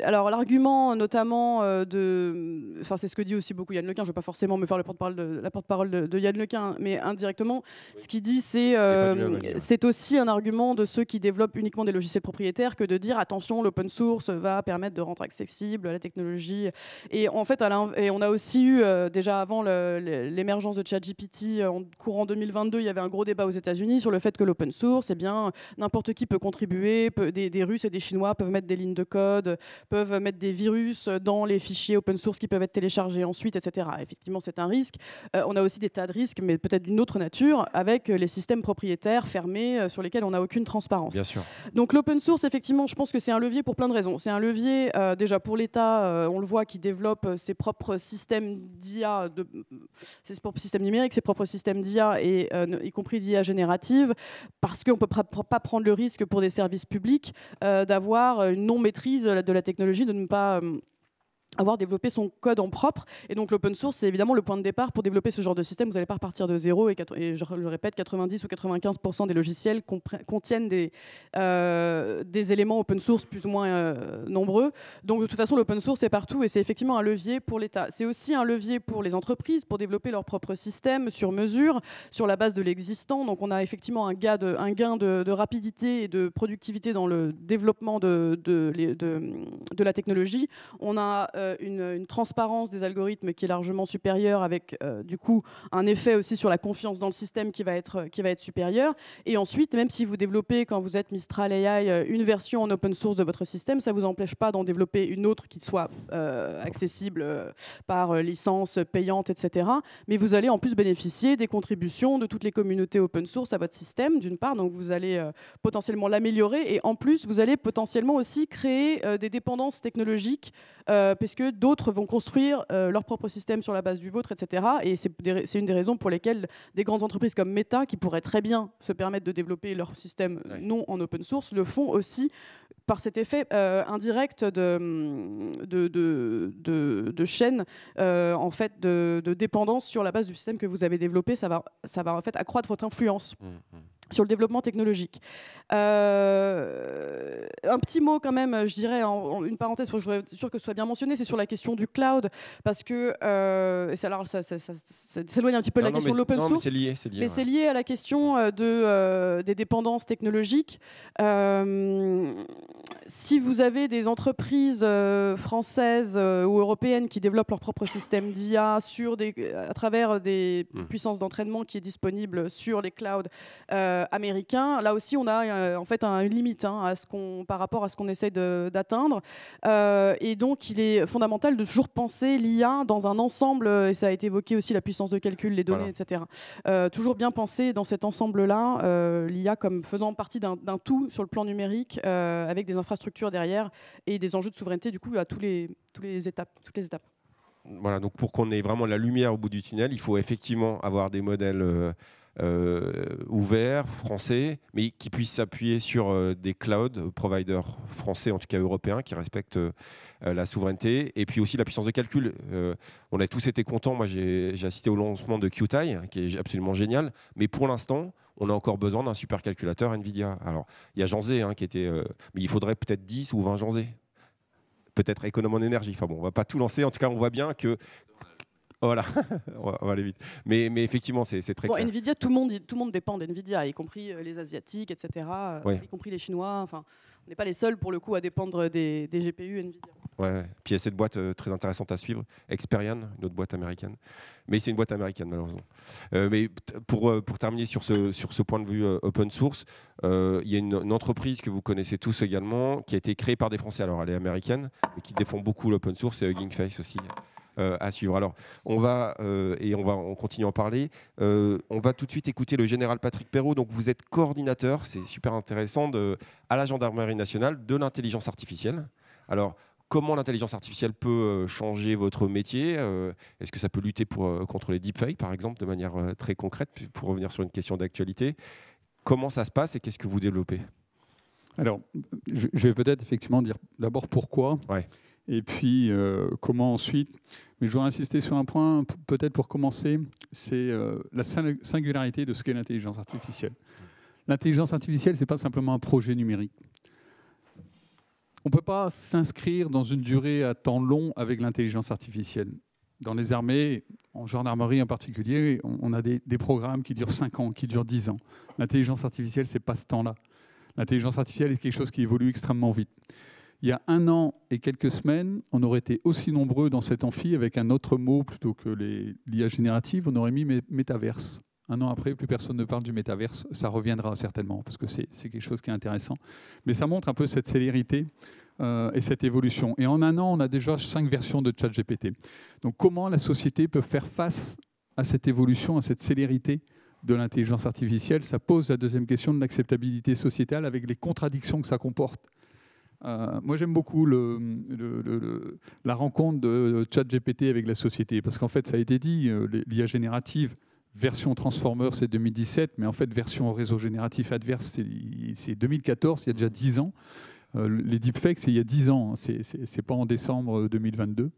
Speaker 5: alors l'argument notamment euh, de... Enfin c'est ce que dit aussi beaucoup Yann Lequin, je ne vais pas forcément me faire le porte de, la porte-parole de, Yann Lequin, mais indirectement, ce qu'il dit c'est euh, c'est aussi un argument de ceux qui développent uniquement des logiciels propriétaires que de dire attention l'open source va permettre de rendre accessible la technologie. Et en fait, et on a aussi eu déjà avant l'émergence de ChatGPT en courant 2022, il y avait un gros débat aux États-Unis sur le fait que l'open source, eh bien, n'importe qui peut contribuer, des, Russes et des Chinois peuvent mettre des lignes de code, peuvent mettre des virus dans les fichiers open source qui peuvent être téléchargés ensuite, etc. Effectivement, c'est un risque. Euh, on a aussi des tas de risques, mais peut-être d'une autre nature, avec les systèmes propriétaires fermés euh, sur lesquels on n'a aucune transparence. Bien sûr. Donc l'open source, effectivement, je pense que c'est un levier pour plein de raisons. C'est un levier euh, déjà pour l'État, on le voit, qui développe ses propres systèmes d'IA, ses propres systèmes numériques, ses propres systèmes d'IA, et y compris d'IA générative, parce qu'on ne peut pas prendre le risque pour des services publics euh, d'avoir une non-maîtrise de la technologie, de ne pas euh, avoir développé son code en propre. Et donc l'open source, c'est évidemment le point de départ pour développer ce genre de système. Vous n'allez pas repartir de zéro et, je le répète, 90 ou 95% des logiciels contiennent des, euh, des éléments open source plus ou moins euh, nombreux. Donc de toute façon, l'open source est partout et c'est effectivement un levier pour l'État. C'est aussi un levier pour les entreprises pour développer leur propre système sur mesure, sur la base de l'existant. Donc on a effectivement un, gain de, un gain de, rapidité et de productivité dans le développement de, de, la technologie. On a euh, euh, une, transparence des algorithmes qui est largement supérieure, avec euh, du coup un effet aussi sur la confiance dans le système qui va être, qui va être supérieur. Et ensuite, même si vous développez, quand vous êtes Mistral AI, euh, une version en open source de votre système, ça ne vous empêche pas d'en développer une autre qui soit accessible par licence payante, etc. Mais vous allez en plus bénéficier des contributions de toutes les communautés open source à votre système, d'une part. Donc vous allez potentiellement l'améliorer et en plus, vous allez potentiellement aussi créer des dépendances technologiques est-ce que d'autres vont construire euh, leur propre système sur la base du vôtre, etc. Et c'est une des raisons pour lesquelles des grandes entreprises comme Meta, qui pourraient très bien se permettre de développer leur système non en open source, le font aussi par cet effet euh, indirect de, chaîne euh, en fait de, dépendance sur la base du système que vous avez développé, ça va, ça va en fait accroître votre influence. Mmh, mmh sur le développement technologique. Euh, un petit mot quand même, je dirais, une parenthèse, je que je sûr que ce soit bien mentionné, c'est sur la question du cloud, parce que euh, ça, s'éloigne un petit peu de la question de l'open source. Mais c'est lié, mais c'est lié à la question euh, de, des dépendances technologiques si vous avez des entreprises euh, françaises euh, ou européennes qui développent leur propre système d'IA euh, à travers des hmm. puissances d'entraînement qui est disponible sur les clouds américains, là aussi on a en fait un, une limite hein, à ce qu'on, par rapport à ce qu'on essaie d'atteindre. et donc il est fondamental de toujours penser l'IA dans un ensemble, et ça a été évoqué aussi la puissance de calcul, les données, etc. toujours bien penser dans cet ensemble-là l'IA comme faisant partie d'un tout sur le plan numérique avec des infrastructures infrastructures derrière et des enjeux de souveraineté du coup à tous les, tous les étapes, toutes les étapes.
Speaker 1: Voilà, donc pour qu'on ait vraiment la lumière au bout du tunnel, il faut effectivement avoir des modèles euh, euh, ouverts, français, mais qui puissent s'appuyer sur euh, des cloud providers français, en tout cas européens, qui respectent la souveraineté et puis aussi la puissance de calcul. on a tous été contents, moi j'ai assisté au lancement de QTI, qui est absolument génial, mais pour l'instant, on a encore besoin d'un supercalculateur NVIDIA. Alors, il y a Jean hein, qui était. Euh, mais il faudrait peut-être 10 ou 20 Zé. Peut-être économe en énergie. Enfin bon, on va pas tout lancer. En tout cas, on voit bien que. Voilà, on va aller vite. Mais, mais effectivement, c'est très bon, Nvidia,
Speaker 5: tout le monde, tout le monde dépend d'Nvidia, y compris euh, les Asiatiques, etc., euh, y compris les Chinois. Enfin, n'est pas les seuls pour le coup à dépendre des, GPU Nvidia.
Speaker 1: Ouais, puis il y a cette boîte euh, très intéressante à suivre, Experian, une autre boîte américaine. Mais c'est une boîte américaine, malheureusement. Euh, mais pour, euh, pour terminer sur ce, sur ce point de vue open source, il y a une, une, entreprise que vous connaissez tous également, qui a été créée par des Français. Alors, elle est américaine, mais qui défend beaucoup l'open source, c'est Hugging Face aussi, euh, à suivre. Alors, on va, euh, et on va on continue à en parler, euh, on va tout de suite écouter le général Patrick Perrault. Donc, vous êtes coordinateur, c'est super intéressant, de, à la gendarmerie nationale de l'intelligence artificielle. Alors, comment l'intelligence artificielle peut changer votre métier Est-ce que ça peut lutter pour, contre les deepfakes, par exemple, de manière très concrète, pour revenir sur une question d'actualité Comment ça se passe et qu'est-ce que vous développez
Speaker 6: Alors, je vais peut-être effectivement dire d'abord pourquoi. Ouais. Et puis, euh, comment ensuite Mais je voudrais insister sur un point, peut-être pour commencer, c'est euh, la singularité de ce qu'est l'intelligence artificielle. L'intelligence artificielle, ce n'est pas simplement un projet numérique. On ne peut pas s'inscrire dans une durée à temps long avec l'intelligence artificielle. Dans les armées, en gendarmerie en particulier, on a des, des programmes qui durent 5 ans, qui durent 10 ans. L'intelligence artificielle, ce n'est pas ce temps-là. L'intelligence artificielle est quelque chose qui évolue extrêmement vite il y a un an et quelques semaines, on aurait été aussi nombreux dans cet amphi avec un autre mot plutôt que l'IA générative, on aurait mis métaverse. Un an après, plus personne ne parle du métaverse. Ça reviendra certainement parce que c'est quelque chose qui est intéressant. Mais ça montre un peu cette célérité euh, et cette évolution. Et en un an, on a déjà cinq versions de ChatGPT. Donc comment la société peut faire face à cette évolution, à cette célérité de l'intelligence artificielle Ça pose la deuxième question de l'acceptabilité sociétale avec les contradictions que ça comporte. Euh, moi, j'aime beaucoup la rencontre de ChatGPT avec la société, parce qu'en fait, ça a été dit, euh, l'IA générative, version Transformer, c'est 2017, mais en fait, version réseau génératif adverse, c'est 2014, il y a déjà 10 mmh. ans. Euh, les deepfakes, c'est il y a 10 ans, hein. c'est pas en décembre 2022.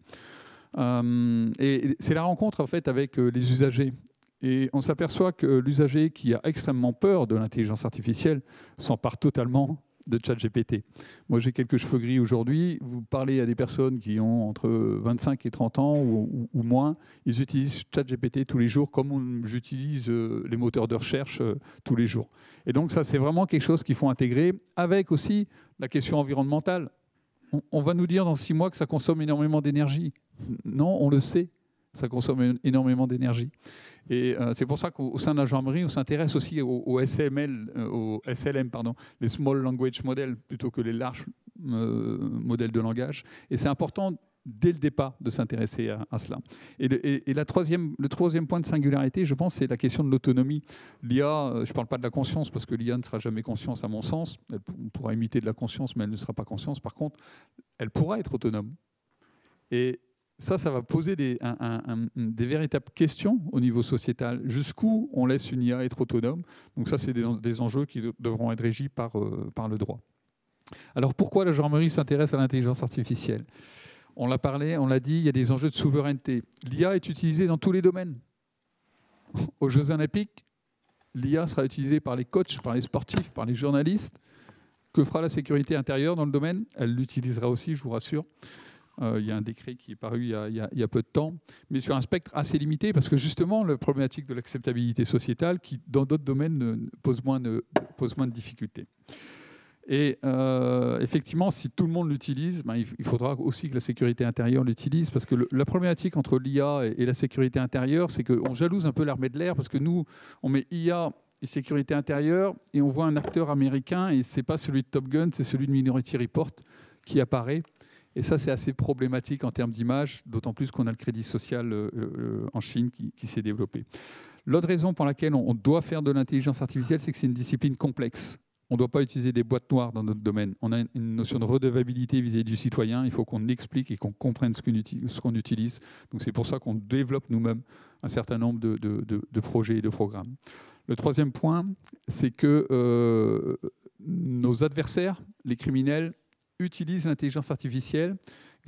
Speaker 6: et c'est la rencontre, en fait, avec les usagers. Et on s'aperçoit que l'usager qui a extrêmement peur de l'intelligence artificielle s'empare totalement de ChatGPT. Moi, j'ai quelques cheveux gris aujourd'hui. Vous parlez à des personnes qui ont entre 25 et 30 ans ou, moins. Ils utilisent ChatGPT tous les jours comme j'utilise euh, les moteurs de recherche euh, tous les jours. Et donc, ça, c'est vraiment quelque chose qu'il faut intégrer avec aussi la question environnementale. on va nous dire dans six mois que ça consomme énormément d'énergie. Non, on le sait. Ça consomme énormément d'énergie. Et euh, c'est pour ça qu'au sein de la gendarmerie, on s'intéresse aussi aux, au SML, au SLM, euh, pardon, les Small Language Models, plutôt que les larges euh, modèles de langage. Et c'est important dès le départ de s'intéresser à, cela. Et, le, la troisième, le troisième point de singularité, je pense, c'est la question de l'autonomie. L'IA, je ne parle pas de la conscience, parce que l'IA ne sera jamais conscience à mon sens. Elle, on pourra imiter de la conscience, mais elle ne sera pas conscience. Par contre, elle pourra être autonome. Et ça, ça va poser des, véritables questions au niveau sociétal. Jusqu'où on laisse une IA être autonome Donc ça, c'est des, enjeux qui devront être régis par, euh, par le droit. Alors pourquoi la gendarmerie s'intéresse à l'intelligence artificielle On l'a parlé, on l'a dit, il y a des enjeux de souveraineté. L'IA est utilisée dans tous les domaines. Aux Jeux olympiques, l'IA sera utilisée par les coachs, par les sportifs, par les journalistes. Que fera la sécurité intérieure dans le domaine Elle l'utilisera aussi, je vous rassure. Euh, il y a un décret qui est paru il y, a, peu de temps, mais sur un spectre assez limité, parce que justement, la problématique de l'acceptabilité sociétale, qui dans d'autres domaines ne, pose, moins de, pose difficultés. Et euh, effectivement, si tout le monde l'utilise, ben, il faudra aussi que la sécurité intérieure l'utilise, parce que la problématique entre l'IA et, la sécurité intérieure, c'est qu'on jalouse un peu l'armée de l'air, parce que nous, on met IA et sécurité intérieure, et on voit un acteur américain, et ce n'est pas celui de Top Gun, c'est celui de Minority Report qui apparaît et ça, c'est assez problématique en termes d'image, d'autant plus qu'on a le crédit social euh, euh, en Chine qui, s'est développé. L'autre raison pour laquelle on doit faire de l'intelligence artificielle, c'est que c'est une discipline complexe. On ne doit pas utiliser des boîtes noires dans notre domaine. On a une notion de redevabilité vis-à-vis du citoyen. Il faut qu'on explique et qu'on comprenne ce qu'on utilise. Donc c'est pour ça qu'on développe nous-mêmes un certain nombre de, projets et de programmes. Le troisième point, c'est que euh, nos adversaires, les criminels, utilise l'intelligence artificielle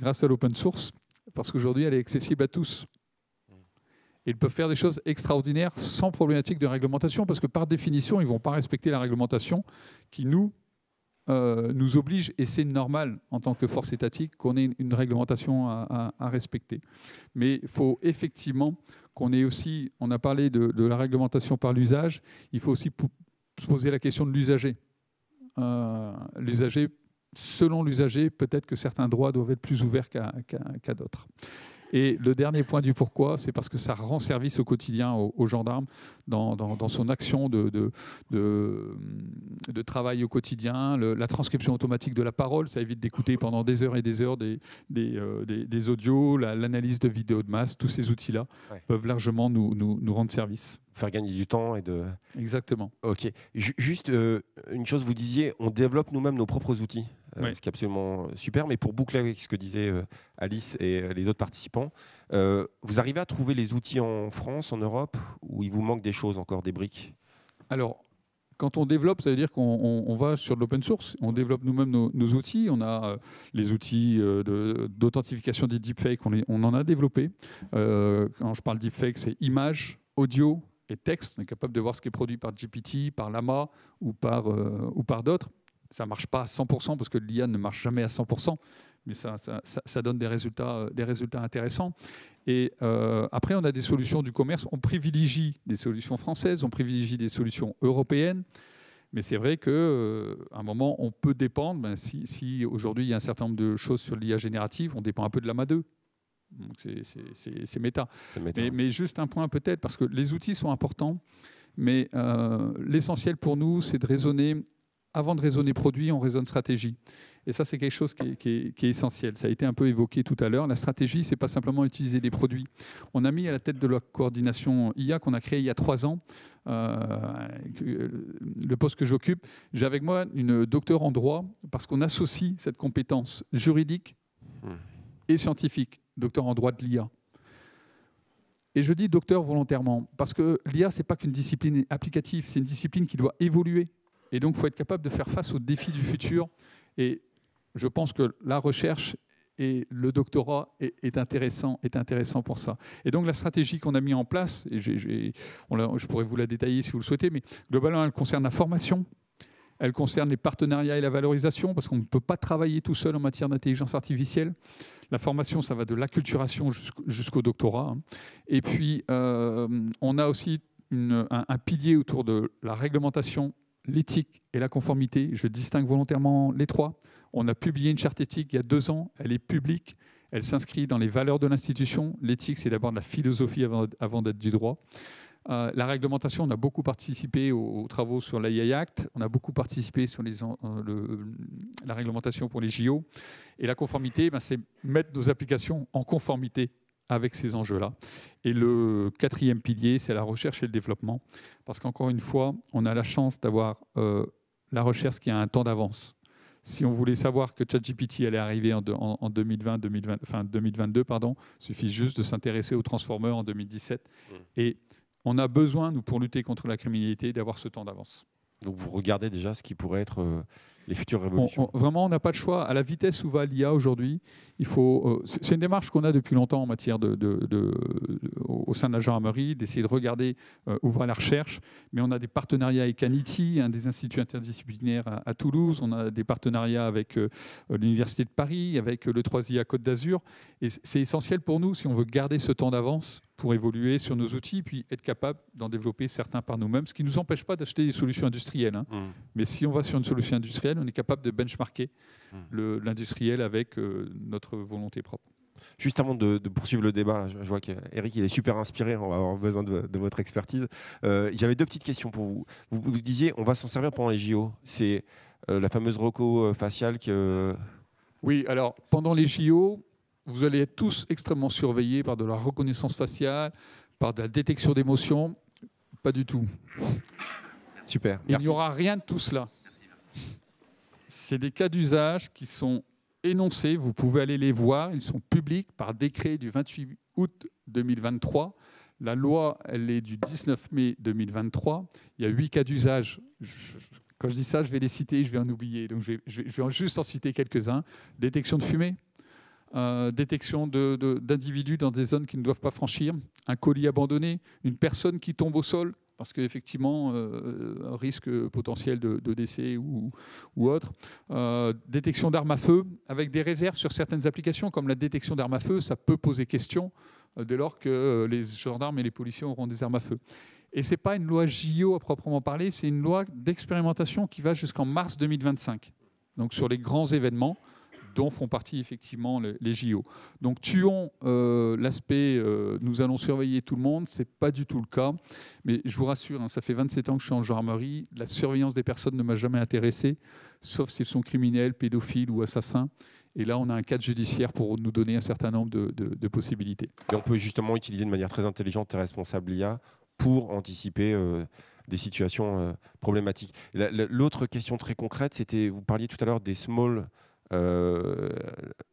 Speaker 6: grâce à l'open source, parce qu'aujourd'hui, elle est accessible à tous. Mm. Ils peuvent faire des choses extraordinaires sans problématique de réglementation, parce que par définition, ils ne vont pas respecter la réglementation qui nous, euh, nous oblige, et c'est normal en tant que force étatique qu'on ait une réglementation à, respecter. Mais il faut effectivement qu'on ait aussi, on a parlé de, la réglementation par l'usage, il faut aussi se poser la question de l'usager. Euh, l'usager selon l'usager, peut-être que certains droits doivent être plus ouverts qu'à d'autres. Et le dernier point du pourquoi, c'est parce que ça rend service au quotidien aux, gendarmes dans, son action de, de, travail au quotidien, la transcription automatique de la parole, ça évite d'écouter pendant des heures et des heures des, des, euh, audios, l'analyse de vidéos de masse, tous ces outils-là peuvent largement nous, rendre service faire gagner du temps et de. Exactement. Ok. juste euh, une chose, vous disiez, on développe nous-mêmes nos propres outils.
Speaker 1: Euh, ce qui est absolument euh, super. Mais pour boucler avec ce que disait euh, Alice et les autres participants, vous arrivez à trouver les outils en France, en Europe, où il vous manque des choses encore, des briques
Speaker 6: Alors, quand on développe, ça veut dire qu'on va sur de l'open source, on développe nous-mêmes nos, outils, on a les outils d'authentification des deepfakes, on, en a développé. quand je parle deepfake, c'est images, audio et texte, on est capable de voir ce qui est produit par GPT, par Lama ou par, ou par d'autres ça ne marche pas à 100% parce que l'IA ne marche jamais à 100%, mais ça, ça, donne des résultats, euh, des résultats intéressants. Et euh, après, on a des solutions du commerce. On privilégie des solutions françaises, on privilégie des solutions européennes. Mais c'est vrai qu'à euh, un moment, on peut dépendre. Ben, si, aujourd'hui, il y a un certain nombre de choses sur l'IA générative, on dépend un peu de lama MA2. C'est méta. méta. Mais, juste un point peut-être, parce que les outils sont importants, mais l'essentiel pour nous, c'est de raisonner avant de raisonner produit, on raisonne stratégie. Et ça, c'est quelque chose qui est, essentiel. Ça a été un peu évoqué tout à l'heure. La stratégie, ce n'est pas simplement utiliser des produits. On a mis à la tête de la coordination IA qu'on a créée il y a trois ans, euh, euh, le poste que j'occupe, j'ai avec moi une docteure en droit, parce qu'on associe cette compétence juridique hmm. et scientifique, docteur en droit de l'IA. Et je dis docteur volontairement, parce que l'IA, ce n'est pas qu'une discipline applicative, c'est une discipline qui doit évoluer et donc, il faut être capable de faire face aux défis du futur. Et je pense que la recherche et le doctorat est, est, intéressant, est intéressant pour ça. Et donc la stratégie qu'on a mise en place, et je pourrais vous la détailler si vous le souhaitez, mais globalement, elle concerne la formation, elle concerne les partenariats et la valorisation, parce qu'on ne peut pas travailler tout seul en matière d'intelligence artificielle. La formation, ça va de l'acculturation jusqu'au doctorat. Hein. Et puis, euh, on a aussi un pilier autour de la réglementation l'éthique et la conformité. Je distingue volontairement les trois. On a publié une charte éthique il y a deux ans. Elle est publique. Elle s'inscrit dans les valeurs de l'institution. L'éthique, c'est d'abord de la philosophie avant d'être du droit. Euh, la réglementation, on a beaucoup participé aux, travaux sur l'AI Act, on a beaucoup participé sur euh, la réglementation pour les JO. Et la conformité, ben, c'est mettre nos applications en conformité avec ces enjeux-là. Et le quatrième pilier, c'est la recherche et le développement, parce qu'encore une fois, on a la chance d'avoir euh, la recherche qui a un temps d'avance. Si on voulait savoir que ChatGPT allait arriver en, en, 2020, 2022, pardon, suffit juste de s'intéresser aux transformeurs en 2017. Mm. Et on a besoin, nous, pour lutter contre la criminalité, d'avoir ce temps d'avance. Donc vous
Speaker 1: regardez déjà ce qui pourrait être euh, les futures révolutions.
Speaker 6: vraiment, on n'a pas de choix. À la vitesse où va l'IA aujourd'hui, il faut. Euh, c'est une démarche qu'on a depuis longtemps en matière de, au sein de la gendarmerie, d'essayer de regarder euh, où va la recherche. Mais on a des partenariats avec Aniti, un des instituts interdisciplinaires à, Toulouse. On a des partenariats avec euh, l'université de Paris, avec le 3I à Côte d'Azur. Et c'est essentiel pour nous si on veut garder ce temps d'avance pour évoluer sur nos outils, puis être capable d'en développer certains par nous-mêmes, ce qui ne nous empêche pas d'acheter des solutions industrielles. Hein. Mmh. Mais si on va sur une solution industrielle, on est capable de benchmarker hmm. l'industriel avec euh, notre volonté propre. Juste avant de, poursuivre le débat,
Speaker 1: je, vois qu'Eric il est super inspiré, on va avoir besoin de, votre expertise. Euh, j'avais deux petites questions pour vous. Vous, disiez, on va s'en servir pendant les JO. C'est euh, la fameuse reco faciale
Speaker 6: que... Oui, alors pendant les JO, vous allez être tous extrêmement surveillés par de la reconnaissance faciale, par de la détection d'émotions. Pas du tout. Super. Il n'y aura rien de tout cela c'est des cas d'usage qui sont énoncés, vous pouvez aller les voir, ils sont publics par décret du 28 août 2023. La loi, elle est du 19 mai 2023. Il y a huit cas d'usage. Quand je dis ça, je vais les citer, je vais en oublier. Donc je vais, juste en citer quelques-uns. Détection de fumée, euh, détection d'individus de, dans des zones qui ne doivent pas franchir, un colis abandonné, une personne qui tombe au sol, parce qu'effectivement, euh, euh, risque potentiel de, décès ou, autre. Euh, détection d'armes à feu, avec des réserves sur certaines applications, comme la détection d'armes à feu, ça peut poser question dès lors que les gendarmes et les policiers auront des armes à feu. Et ce n'est pas une loi JO à proprement parler, c'est une loi d'expérimentation qui va jusqu'en mars 2025, donc sur les grands événements dont font partie effectivement les, JO. Donc tuons euh, l'aspect euh, nous allons surveiller tout le monde, c'est pas du tout le cas. Mais je vous rassure, hein, ça fait 27 ans que je suis en gendarmerie, la surveillance des personnes ne m'a jamais intéressé, sauf s'ils sont criminels, pédophiles ou assassins. Et là, on a un cadre judiciaire pour nous donner un certain nombre de, possibilités. Et on peut justement utiliser de manière très intelligente et responsable l'IA pour anticiper euh, des
Speaker 1: situations problématiques. L'autre question très concrète, c'était, vous parliez tout à l'heure des small euh,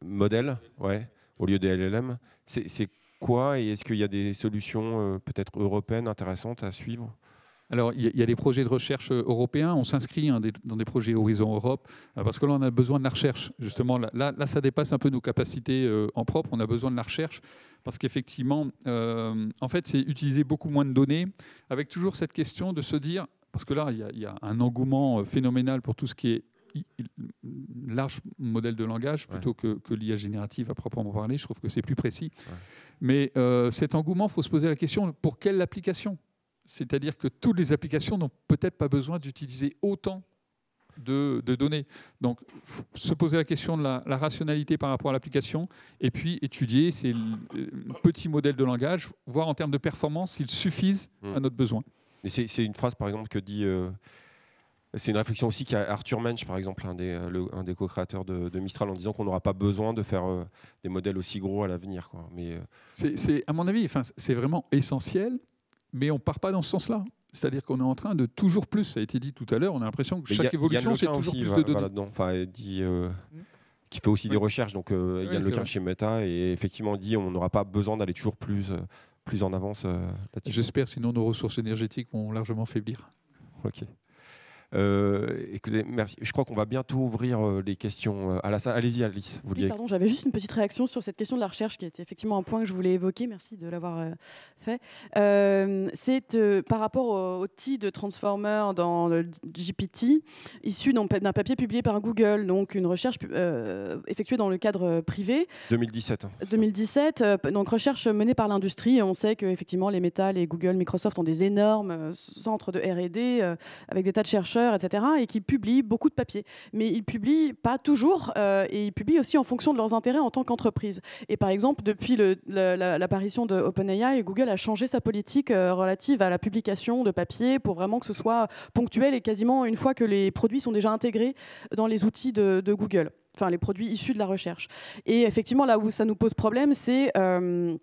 Speaker 1: modèle, ouais, au lieu des LLM. C'est
Speaker 6: quoi et est-ce qu'il y a des solutions euh, peut-être européennes intéressantes à suivre alors, il y a des projets de recherche euh, européens. On s'inscrit hein, dans des projets Horizon Europe parce que là, on a besoin de la recherche. Justement, là, là ça dépasse un peu nos capacités en propre. On a besoin de la recherche parce qu'effectivement, en fait, c'est utiliser beaucoup moins de données avec toujours cette question de se dire, parce que là, il il y a un engouement phénoménal pour tout ce qui est large modèle de langage plutôt que, l'IA générative à proprement parler. Je trouve que c'est plus précis. Mais euh, cet engouement, il faut se poser la question pour quelle application C'est-à-dire que toutes les applications n'ont peut-être pas besoin d'utiliser autant de, données. Donc, se poser la question de la, rationalité par rapport à l'application, et puis étudier ces euh, petits modèles de langage, voir en termes de performance s'ils suffisent à hmm. notre besoin. C'est une phrase, par exemple,
Speaker 1: que dit euh, c'est une réflexion aussi qu'a Arthur Mensch, par exemple, un des, euh, co-créateurs
Speaker 6: de, Mistral, en disant qu'on n'aura pas besoin de faire euh, des modèles aussi gros à l'avenir. Mais euh, c'est, à mon avis, c'est vraiment essentiel, mais on part pas dans ce sens-là. C'est-à-dire qu'on est en train de toujours plus. Ça a été dit tout à l'heure. On a l'impression que chaque évolution, c'est toujours plus de données. Voilà
Speaker 1: enfin, dit, qui fait aussi des recherches. Donc, il y a le cas mm. chez Meta, et effectivement, dit, on n'aura pas besoin d'aller toujours plus, plus en avance. là
Speaker 6: J'espère, sinon nos ressources énergétiques vont largement faiblir.
Speaker 1: Ok. Euh, merci. Je crois qu'on va bientôt ouvrir euh, les questions euh, à Allez-y, Alice. Vous pardon,
Speaker 5: j'avais juste une petite réaction sur cette question de la recherche qui était effectivement un point que je voulais évoquer. Merci de l'avoir fait. c'est par rapport au, T de Transformer dans le GPT, issu d'un papier publié par Google, donc une recherche effectuée dans le cadre privé. 2017. 2017, donc recherche menée par l'industrie. On sait qu'effectivement, les Meta, les Google, Microsoft ont des énormes centres de RD avec des tas de chercheurs etc., et qui publient beaucoup de papiers Mais ils publient pas toujours, euh, et ils publient aussi en fonction de leurs intérêts en tant qu'entreprise. Et par exemple, depuis l'apparition de OpenAI, Google a changé sa politique euh, relative à la publication de papiers pour vraiment que ce soit ponctuel et quasiment une fois que les produits sont déjà intégrés dans les outils de, Google, enfin les produits issus de la recherche. Et effectivement, là où ça nous pose problème, c'est... Euh,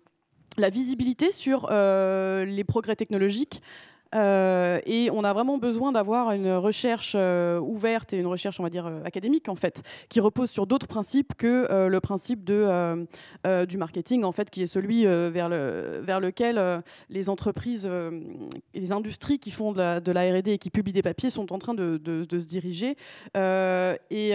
Speaker 5: la visibilité sur les progrès technologiques euh, et on a vraiment besoin d'avoir une recherche euh, ouverte et une recherche, on va dire, euh, académique, en fait, qui repose sur d'autres principes que le principe de, du marketing, en fait, qui est celui vers, le, vers lequel les entreprises les industries qui font de la, RD et qui publient des papiers sont en train de, se diriger. Et,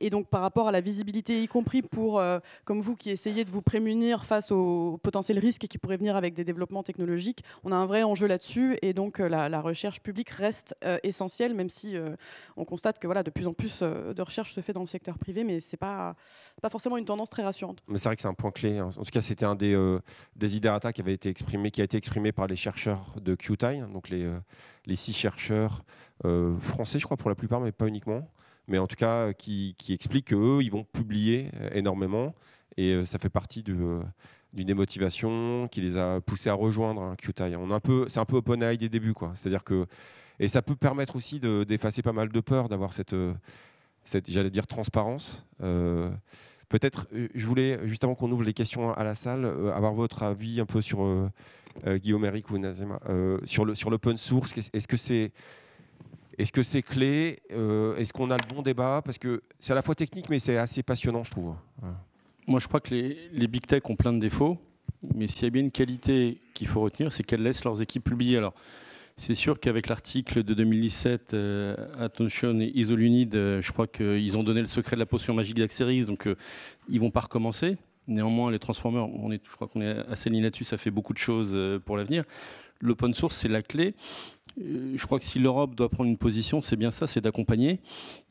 Speaker 5: et, donc, par rapport à la visibilité, y compris pour, comme vous, qui essayez de vous prémunir face aux potentiels risques qui pourraient venir avec des développements technologiques, on a un vrai enjeu là dessus Et donc, euh, la, recherche publique reste euh, essentielle, même si euh, on constate que voilà, de plus en plus de recherche se fait dans le secteur privé, mais ce n'est pas, pas forcément une tendance très rassurante.
Speaker 1: Mais c'est vrai que c'est un point clé. Hein. En tout cas, c'était un des, des d'attaque qui avait été exprimé, qui a été exprimé par les chercheurs de QTI, hein, donc les, les six chercheurs français, je crois, pour la plupart, mais pas uniquement mais en tout cas qui, qui explique qu'eux, ils vont publier énormément. Et ça fait partie de, d'une démotivation qui les a poussés à rejoindre hein, On a un peu, c'est un peu OpenAI des débuts, quoi. C'est-à-dire que et ça peut permettre aussi d'effacer pas mal de peurs, d'avoir cette, euh, cette j'allais dire, transparence. Euh, peut-être, euh, je voulais, juste avant qu'on ouvre les questions à la salle, avoir votre avis un peu sur Guillaume Eric ou Nazema, sur l'open sur source. Est-ce que c'est est-ce que c'est clé Est-ce qu'on a le bon débat Parce que c'est à la
Speaker 2: fois technique, mais c'est assez passionnant, je trouve. Moi, je crois que les, big tech ont plein de défauts, mais s'il y a bien une qualité qu'il faut retenir, c'est qu'elles laissent leurs équipes publier. Alors, c'est sûr qu'avec l'article de 2017, euh, Attention et Isolunid, euh, je crois qu'ils ont donné le secret de la potion magique d'Axeris, donc euh, ils ne vont pas recommencer. Néanmoins, les Transformers, on est, je crois qu'on est assez là-dessus, ça fait beaucoup de choses pour l'avenir. L'open source, c'est la clé. Je crois que si l'Europe doit prendre une position, c'est bien ça, c'est d'accompagner.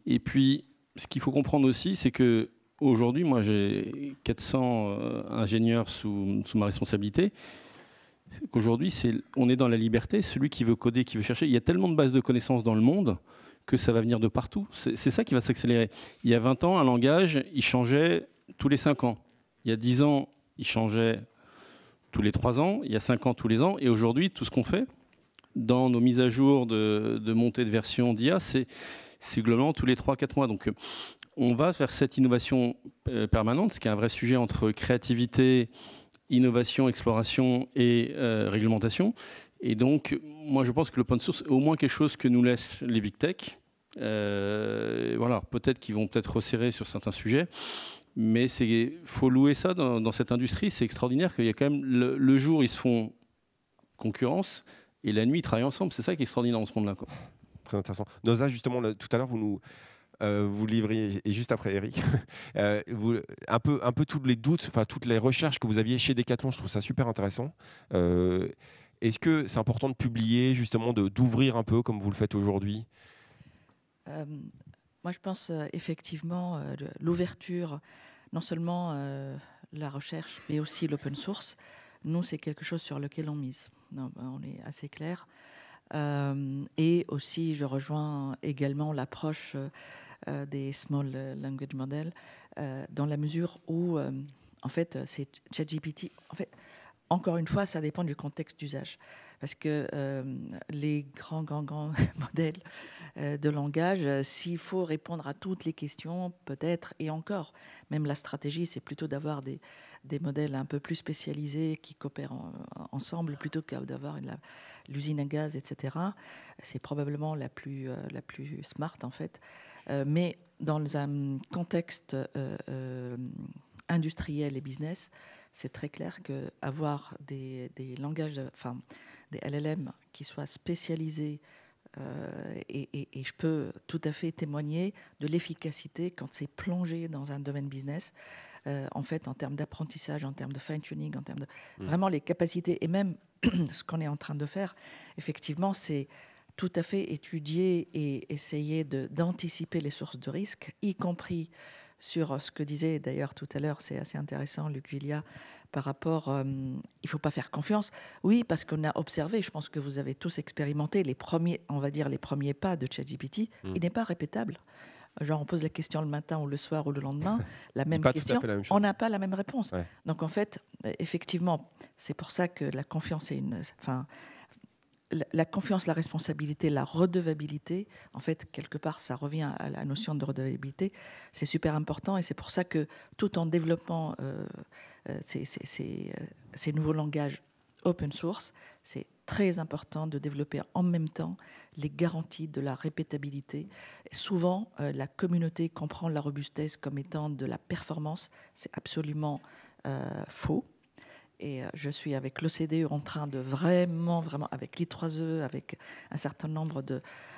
Speaker 2: Et puis, ce qu'il faut comprendre aussi, c'est que aujourd'hui, moi, j'ai 400 euh, ingénieurs sous, ma responsabilité. Aujourd'hui, on est dans la liberté. Celui qui veut coder, qui veut chercher, il y a tellement de bases de connaissances dans le monde que ça va venir de partout. C'est ça qui va s'accélérer. Il y a 20 ans, un langage, il changeait tous les 5 ans. Il y a 10 ans, il changeait tous les 3 ans. Il y a 5 ans, tous les ans. Et aujourd'hui, tout ce qu'on fait dans nos mises à jour de, de montée de version d'IA, c'est globalement tous les 3-4 mois. Donc, euh, on va vers cette innovation euh, permanente, ce qui est un vrai sujet entre créativité, innovation, exploration et euh, réglementation. Et donc, moi, je pense que l'open source au moins quelque chose que nous laissent les big tech. Euh, voilà, peut-être qu'ils vont peut-être resserrer sur certains sujets, mais il faut louer ça dans, cette industrie. C'est extraordinaire qu'il y a quand même le, jour ils se font concurrence et la nuit ils travaillent ensemble. C'est ça qui est extraordinaire dans ce monde-là. Très intéressant. Noza, justement, tout à l'heure, vous nous euh, vous livriez, et juste
Speaker 1: après Eric, euh, vous, un, peu, un peu tous les doutes, enfin toutes les recherches que vous aviez chez Decathlon, je trouve ça super intéressant. Euh, est-ce que c'est important de publier, justement, d'ouvrir un peu comme vous le faites aujourd'hui
Speaker 4: Moi, je pense effectivement l'ouverture, non seulement la recherche, mais aussi l'open source. Nous, c'est quelque chose sur lequel on mise. Ben, on est assez clair. et aussi, je rejoins également l'approche euh, des small euh, language models, euh, dans la mesure où, en fait, c'est ChatGPT. En fait, encore une fois, ça dépend du contexte d'usage. Parce que les grands, grands, grands modèles de langage, s'il faut répondre à toutes les questions, peut-être, et encore, même la stratégie, c'est plutôt d'avoir des, des, modèles un peu plus spécialisés qui coopèrent ensemble plutôt que d'avoir l'usine à gaz, etc. C'est probablement la plus, la plus smart, en fait. Euh, mais dans un contexte euh, euh, industriel et business, c'est très clair qu'avoir des, des langages, enfin, des LLM qui soient spécialisés et, je peux tout à fait témoigner de l'efficacité quand c'est plongé dans un domaine business. en fait, en termes d'apprentissage, en termes de fine-tuning, en termes de hmm. vraiment les capacités et même ce qu'on est en train de faire, effectivement, c'est tout à fait étudier et essayer d'anticiper les sources de risque, y compris sur euh, ce que disait d'ailleurs tout à l'heure, c'est assez intéressant, Luc Villia, par rapport, euh, il ne faut pas faire confiance. Oui, parce qu'on a observé, je pense que vous avez tous expérimenté les premiers, on va dire les premiers pas de ChatGPT. Hmm. Il n'est pas répétable. Genre, on pose la question le matin ou le soir ou le lendemain, la même question, on n'a pas la même réponse. Donc en fait, effectivement, c'est pour ça que la confiance est une, la confiance, la responsabilité, la redevabilité, en fait, quelque part, ça revient à la notion de redevabilité, c'est super important et c'est pour ça que tout en développant euh, euh, euh, ces, nouveaux langages open source, c'est très important de développer en même temps les garanties de la répétabilité. souvent, la communauté comprend la robustesse comme étant de la performance, c'est absolument faux. Et euh, je suis avec l'OCDE en train de vraiment, vraiment, avec l'I3E, avec un certain nombre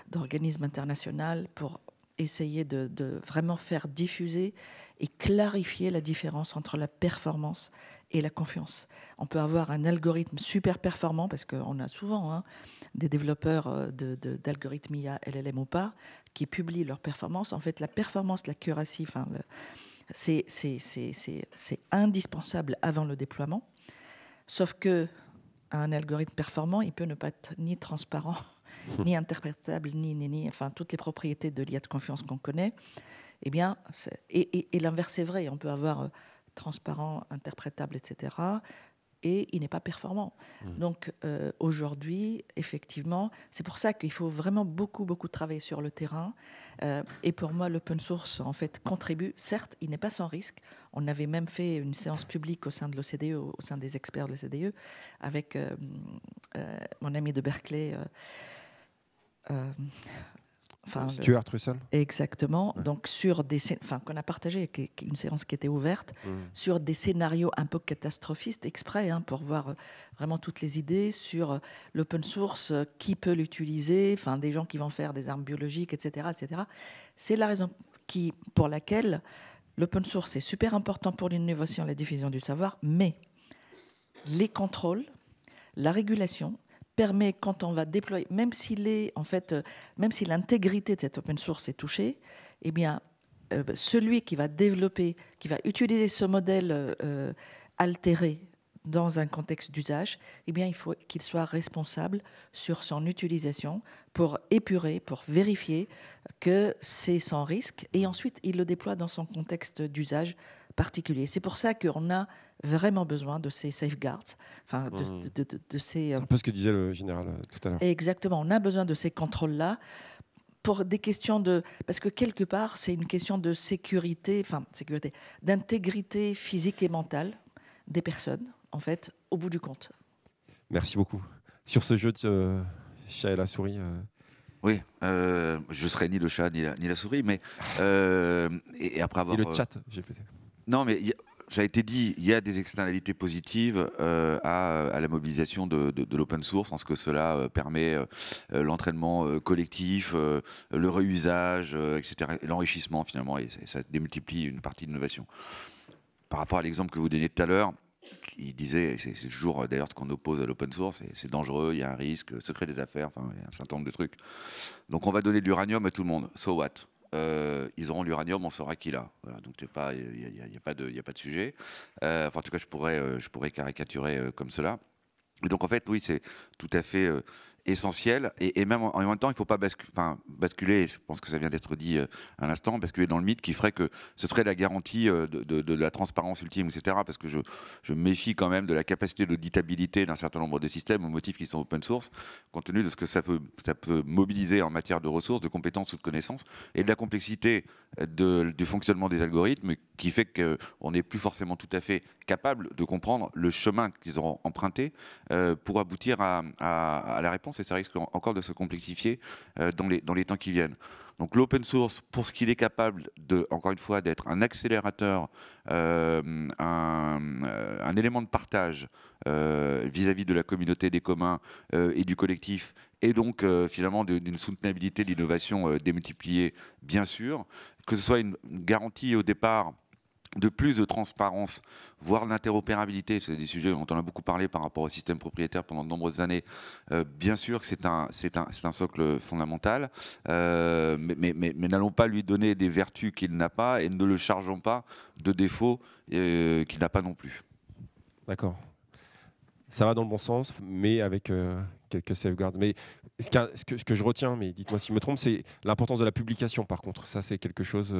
Speaker 4: d'organismes internationaux pour essayer de, vraiment faire diffuser et clarifier la différence entre la performance et la confiance. On peut avoir un algorithme super performant, parce qu'on a souvent hein, des développeurs euh, d'algorithmes de, IA, LLM ou pas, qui publient leur performance. En fait, la performance, la curatie c'est indispensable avant le déploiement. Sauf que un algorithme performant, il peut ne pas être ni transparent, hmm. ni interprétable, ni, ni, enfin, toutes les propriétés de l'IA de confiance qu'on connaît. Eh bien, et, et l'inverse est vrai. On peut avoir euh, transparent, interprétable, etc et il n'est pas performant. Mmh. Donc euh, aujourd'hui, effectivement, c'est pour ça qu'il faut vraiment beaucoup, beaucoup travailler sur le terrain. Euh, et pour moi, l'open source, en fait, contribue. Certes, il n'est pas sans risque. On avait même fait une séance publique au sein de l'OCDE, au sein des experts de l'OCDE, avec euh, mon ami de Berkeley. Enfin, Stuart Russell Exactement. Donc, sur des. Enfin, qu'on a partagé, une séance qui était ouverte, mmh. sur des scénarios un peu catastrophistes, exprès, hein, pour voir euh, vraiment toutes les idées sur euh, l'open source, euh, qui peut l'utiliser, enfin, des gens qui vont faire des armes biologiques, etc. etc. C'est la raison qui, pour laquelle l'open source est super important pour l'innovation et la diffusion du savoir, mais les contrôles, la régulation, permet, quand on va déployer, même s'il est en fait, euh, même si l'intégrité de cette open source est touchée, eh bien, euh, celui qui va développer, qui va utiliser ce modèle euh, altéré dans un contexte d'usage, eh bien, il faut qu'il soit responsable sur son utilisation pour épurer, pour vérifier que c'est sans risque, et ensuite il le déploie dans son contexte d'usage particulier. C'est pour ça qu'on a vraiment besoin de ces safeguards, enfin de, mmh.
Speaker 1: ces. C'est un euh, peu ce que disait le général euh, tout à l'heure.
Speaker 4: Exactement, on a besoin de ces contrôles-là pour des questions de parce que quelque part c'est une question de sécurité, enfin sécurité, d'intégrité physique et mentale des personnes en fait au bout du compte.
Speaker 1: Merci beaucoup. Sur ce jeu de euh, chat et la souris.
Speaker 3: Oui, euh, je serai ni le chat ni la, souris, mais et, après avoir. le chat, j'ai pété. Non, mais ça a été dit, il y a des externalités positives euh, à, la mobilisation de, l'open source en ce que cela euh, permet euh, l'entraînement collectif, le réusage, etc., l'enrichissement finalement, et ça, démultiplie une partie de l'innovation. Par rapport à l'exemple que vous donniez tout à l'heure, il disait, c'est toujours d'ailleurs ce qu'on oppose à l'open source, c'est dangereux, il y a un risque, secret des affaires, enfin, il y a un certain nombre de trucs. Donc on va donner de l'uranium à tout le monde, so what euh, ils auront l'uranium, on saura qui l'a. donc il n'y a, pas de, a pas de sujet. Euh, en tout cas, je pourrais, euh, je pourrais caricaturer comme cela. Et donc en fait, oui, c'est tout à fait essentiel. Et, même en, même temps, il ne faut pas basculer, je pense que ça vient d'être dit euh, à l'instant, basculer dans le mythe qui ferait que ce serait la garantie euh, de, la transparence ultime, etc. Parce que je, méfie quand même de la capacité d'auditabilité d'un certain nombre de systèmes au motif qu'ils sont open source, compte tenu de ce que ça peut, ça peut mobiliser en matière de ressources, de compétences ou de connaissances, et de la complexité du fonctionnement des algorithmes qui fait qu'on n'est plus forcément tout à fait capable de comprendre le chemin qu'ils auront emprunté euh, pour aboutir à la réponse et ça risque encore de se complexifier euh, dans les, dans les temps qui viennent. Donc l'open source, pour ce qu'il est capable, de, encore une fois, d'être un accélérateur, euh, euh, un, élément de partage vis-à-vis de la communauté des communs et du collectif, et donc finalement d'une soutenabilité de l'innovation démultipliée, bien sûr, que ce soit une garantie au départ de plus de transparence, voire d'interopérabilité, c'est des sujets dont on a beaucoup parlé par rapport au système propriétaire pendant de nombreuses années, euh, bien sûr que c'est un, socle fondamental, euh, mais, n'allons pas lui donner des vertus qu'il n'a pas et ne le chargeons pas de défauts euh, qu'il n'a pas non plus.
Speaker 1: D'accord. Ça va dans le bon sens, mais avec quelques safeguards. Mais ce que, ce que je retiens, mais dites-moi si je me trompe, c'est l'importance de la publication par contre. Ça, c'est quelque chose...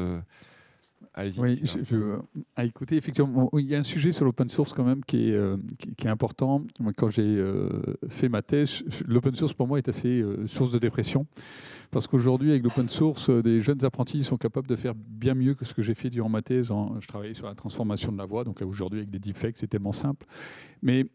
Speaker 6: Oui, je, euh, à écouter, effectivement, il y a un sujet sur l'open source quand même qui est, euh, qui, est important. Quand j'ai euh, fait ma thèse, l'open source pour moi est assez source de dépression. Parce qu'aujourd'hui, avec l'open source, des jeunes apprentis sont capables de faire bien mieux que ce que j'ai fait durant ma thèse. je travaillais sur la transformation de la voix, donc aujourd'hui, avec des deepfakes, c'est tellement simple. Mais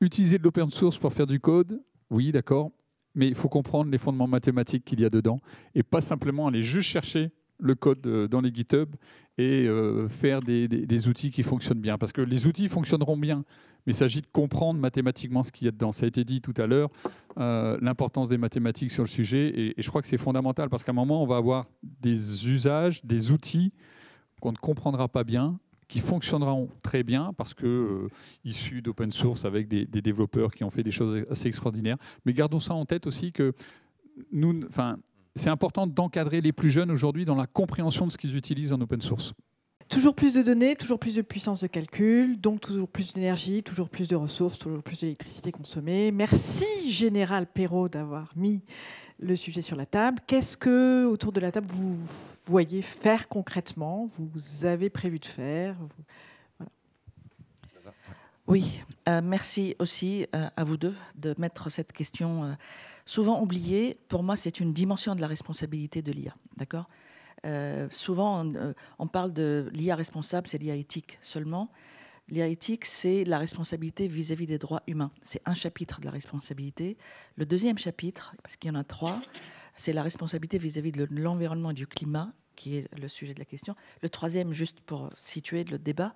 Speaker 6: utiliser de l'open source pour faire du code, oui, d'accord. Mais il faut comprendre les fondements mathématiques qu'il y a dedans et pas simplement aller juste chercher le code euh, dans les GitHub et euh, faire des, outils qui fonctionnent bien. Parce que les outils fonctionneront bien, mais il s'agit de comprendre mathématiquement ce qu'il y a dedans. Ça a été dit tout à l'heure, euh, l'importance des mathématiques sur le sujet, et, je crois que c'est fondamental, parce qu'à un moment, on va avoir des usages, des outils qu'on ne comprendra pas bien, qui fonctionneront très bien parce que issus d'open source avec des, des, développeurs qui ont fait des choses assez extraordinaires. Mais gardons ça en tête aussi que nous, enfin, c'est important d'encadrer les plus jeunes aujourd'hui dans la compréhension de ce qu'ils utilisent en open source.
Speaker 5: Toujours plus de données, toujours plus de puissance de calcul, donc toujours plus d'énergie, toujours plus de ressources, toujours plus d'électricité consommée. Merci Général Perrault d'avoir mis le sujet sur la table. Qu'est-ce que, autour de la table, vous voyez faire
Speaker 4: concrètement Vous avez prévu de faire Oui, euh, merci aussi euh, à vous deux de mettre cette question. Euh, souvent oublié, pour moi, c'est une dimension de la responsabilité de l'IA. D'accord euh, Souvent, euh, on, parle de l'IA responsable, c'est l'IA éthique seulement. L'IA éthique, c'est la responsabilité vis-à-vis des droits humains. C'est un chapitre de la responsabilité. Le deuxième chapitre, parce qu'il y en a trois, c'est la responsabilité vis-à-vis de l'environnement et du climat, qui est le sujet de la question. Le troisième, juste pour situer le débat,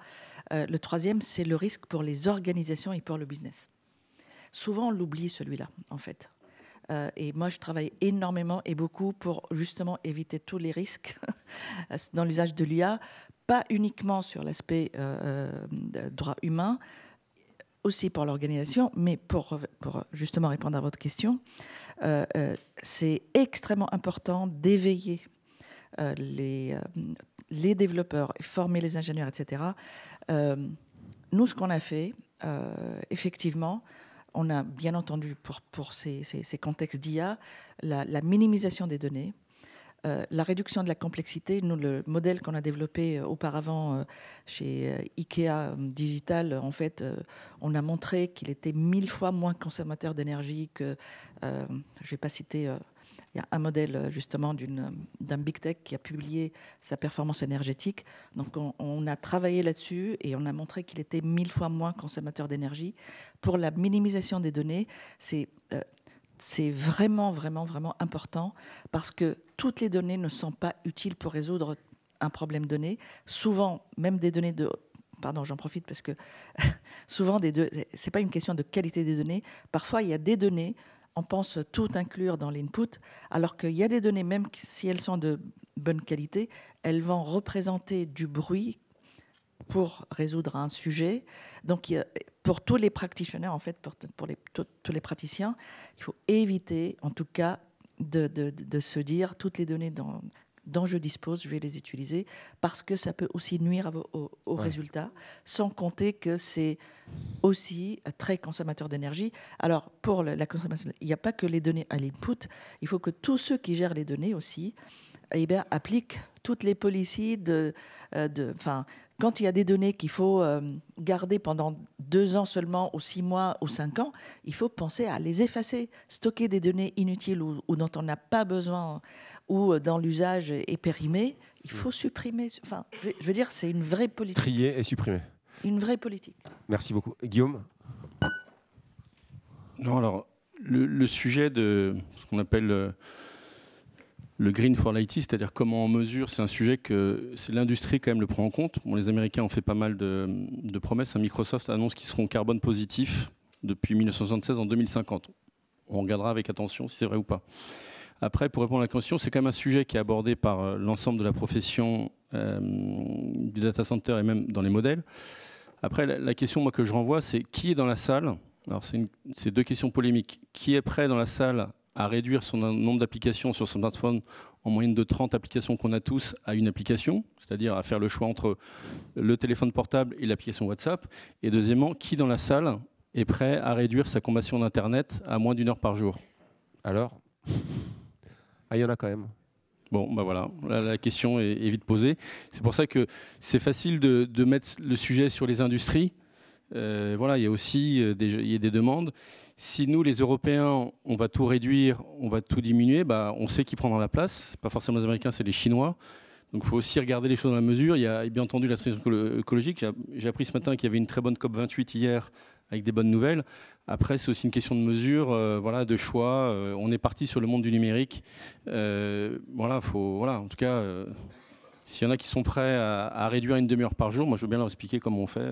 Speaker 4: euh, le troisième, c'est le risque pour les organisations et pour le business. Souvent, on l'oublie celui-là, en fait. Euh, et moi, je travaille énormément et beaucoup pour justement éviter tous les risques dans l'usage de l'IA, pas uniquement sur l'aspect euh, euh, droit humain, aussi pour l'organisation, mais pour, justement répondre à votre question, c'est extrêmement important d'éveiller les, les, développeurs, former les ingénieurs, etc. nous, ce qu'on a fait, effectivement, on a bien entendu pour, ces, contextes d'IA la, minimisation des données, euh, la réduction de la complexité. Nous, le modèle qu'on a développé euh, auparavant euh, chez IKEA Digital, en fait, on a montré qu'il était mille fois moins consommateur d'énergie que, je ne vais pas citer il y a un modèle euh, justement euh, d'un big tech qui a publié sa performance énergétique. Donc on, a travaillé là-dessus et on a montré qu'il était mille fois moins consommateur d'énergie. Pour la minimisation des données, euh, c'est vraiment, vraiment, vraiment important parce que toutes les données ne sont pas utiles pour résoudre un problème donné. Souvent, même des données de... Pardon, j'en profite parce que souvent, des n'est c'est pas une question de qualité des données. Parfois, il y a des données on pense tout inclure dans l'input, alors qu'il y a des données, même si elles sont de bonne qualité, elles vont représenter du bruit pour résoudre un sujet. Donc, pour tous les practitioners, en fait, pour, tous les praticiens, il faut éviter, en tout cas, de, de se dire toutes les données dans, dont je dispose, je vais les utiliser parce que ça peut aussi nuire aux au, résultat, sans compter que c'est aussi très consommateur d'énergie. Alors, pour la consommation, il n'y a pas que les données à l'input, il faut que tous ceux qui gèrent les données aussi eh bien, appliquent toutes les policies de, euh, de, quand il y a des données qu'il faut euh, garder pendant deux ans seulement, ou six mois, ou cinq ans, il faut penser à les effacer, stocker des données inutiles ou, dont on n'a pas besoin, ou euh, dans l'usage est périmé. Il faut supprimer. Enfin, je veux dire, c'est une vraie politique.
Speaker 1: Trier et supprimer.
Speaker 4: Une vraie politique.
Speaker 1: Merci beaucoup. Guillaume
Speaker 2: Non, alors, le, le sujet de ce qu'on appelle euh, le green for l'IT, c'est-à-dire comment on mesure, c'est un sujet que l'industrie quand même le prend en compte. les Américains ont fait pas mal de, promesses. Microsoft annonce qu'ils seront carbone positif depuis 1976 en 2050. On regardera avec attention si c'est vrai ou pas. Après, pour répondre à la question, c'est quand même un sujet qui est abordé par euh, l'ensemble de la profession euh, du data center et même dans les modèles. Après, la, question moi, que je renvoie, c'est qui est dans la salle Alors, c'est deux questions polémiques. Qui est prêt dans la salle à réduire son nombre d'applications sur son smartphone en moyenne de 30 applications qu'on a tous à une application, c'est-à-dire à faire le choix entre le téléphone portable et l'application WhatsApp. Et deuxièmement, qui dans la salle est prêt à réduire sa consommation d'Internet à moins d'une heure par jour Alors Ah, il y en a quand même. Bon, ben bah voilà, la question est, vite posée. C'est pour ça que c'est facile de, mettre le sujet sur les industries. Euh, voilà, il y a aussi euh, des, y a des demandes si nous, les Européens, on va tout réduire, on va tout diminuer, bah, on sait qui prendra la place. Pas forcément les Américains, c'est les Chinois. Donc il faut aussi regarder les choses dans la mesure. Il y a bien entendu la transition écologique. J'ai appris ce matin qu'il y avait une très bonne COP28 hier avec des bonnes nouvelles. Après, c'est aussi une question de mesure, euh, voilà, de choix. Euh, on est parti sur le monde du numérique. Euh, voilà, faut, voilà, en tout cas, s'il y en a qui sont prêts à, réduire une demi-heure par jour, moi je veux bien leur expliquer comment on fait.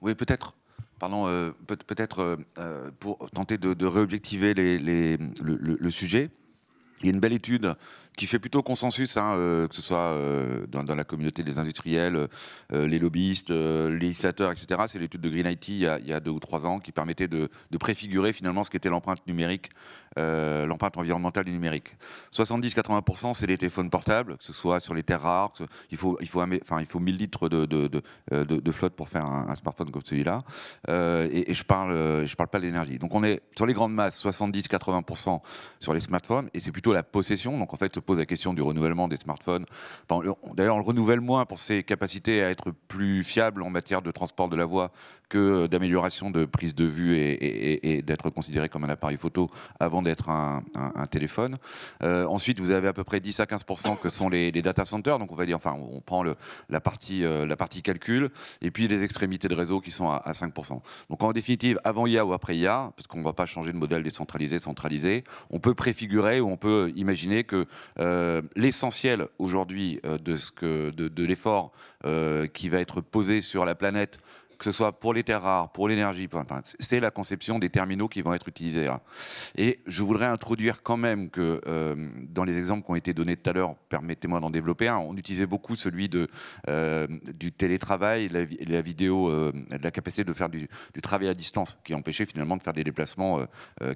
Speaker 2: oui,
Speaker 3: peut-être pardon, euh, peut-être euh, euh, pour tenter de, réobjectiver le, sujet. Il y a une belle étude qui fait plutôt consensus, hein, euh, que ce soit euh, dans, la communauté des industriels, euh, les lobbyistes, les législateurs, etc. C'est l'étude de Green IT il y, a, deux ou trois ans qui permettait de, préfigurer finalement ce qu'était l'empreinte numérique, l'empreinte environnementale du numérique. 70-80%, c'est les téléphones portables, que ce soit sur les terres rares. il, faut, il, faut, enfin, il faut 1000 litres de, de, flotte pour faire un, smartphone comme celui-là. Et, je parle, je parle pas de l'énergie. Donc on est sur les grandes masses, 70-80% sur les smartphones, et c'est plutôt la possession. Donc en fait, pose la question du renouvellement des smartphones. D'ailleurs, on le renouvelle moins pour ses capacités à être plus fiable en matière de transport de la voix euh, d'amélioration de prise de vue et, d'être considéré comme un appareil photo avant d'être un, téléphone. Euh, ensuite, vous avez à peu près 10 à 15% que sont les, data centers. Donc on va dire, enfin, on prend euh, la, partie, calcul et puis les extrémités de réseau qui sont à, 5%. Donc en définitive, avant IA ou après IA, parce qu'on ne va pas changer de modèle décentralisé, centralisé, on peut préfigurer ou on peut imaginer que l'essentiel aujourd'hui de, de l'effort qui va être posé sur la planète que ce soit pour les terres rares, pour l'énergie, c'est la conception des terminaux qui vont être utilisés. Hein. Et je voudrais introduire quand même que euh, dans les exemples qui ont été donnés tout à l'heure, permettez-moi d'en développer un, on utilisait beaucoup celui de, euh, du télétravail, la, vidéo, euh, la capacité de faire du, du, travail à distance, qui empêchait finalement de faire des déplacements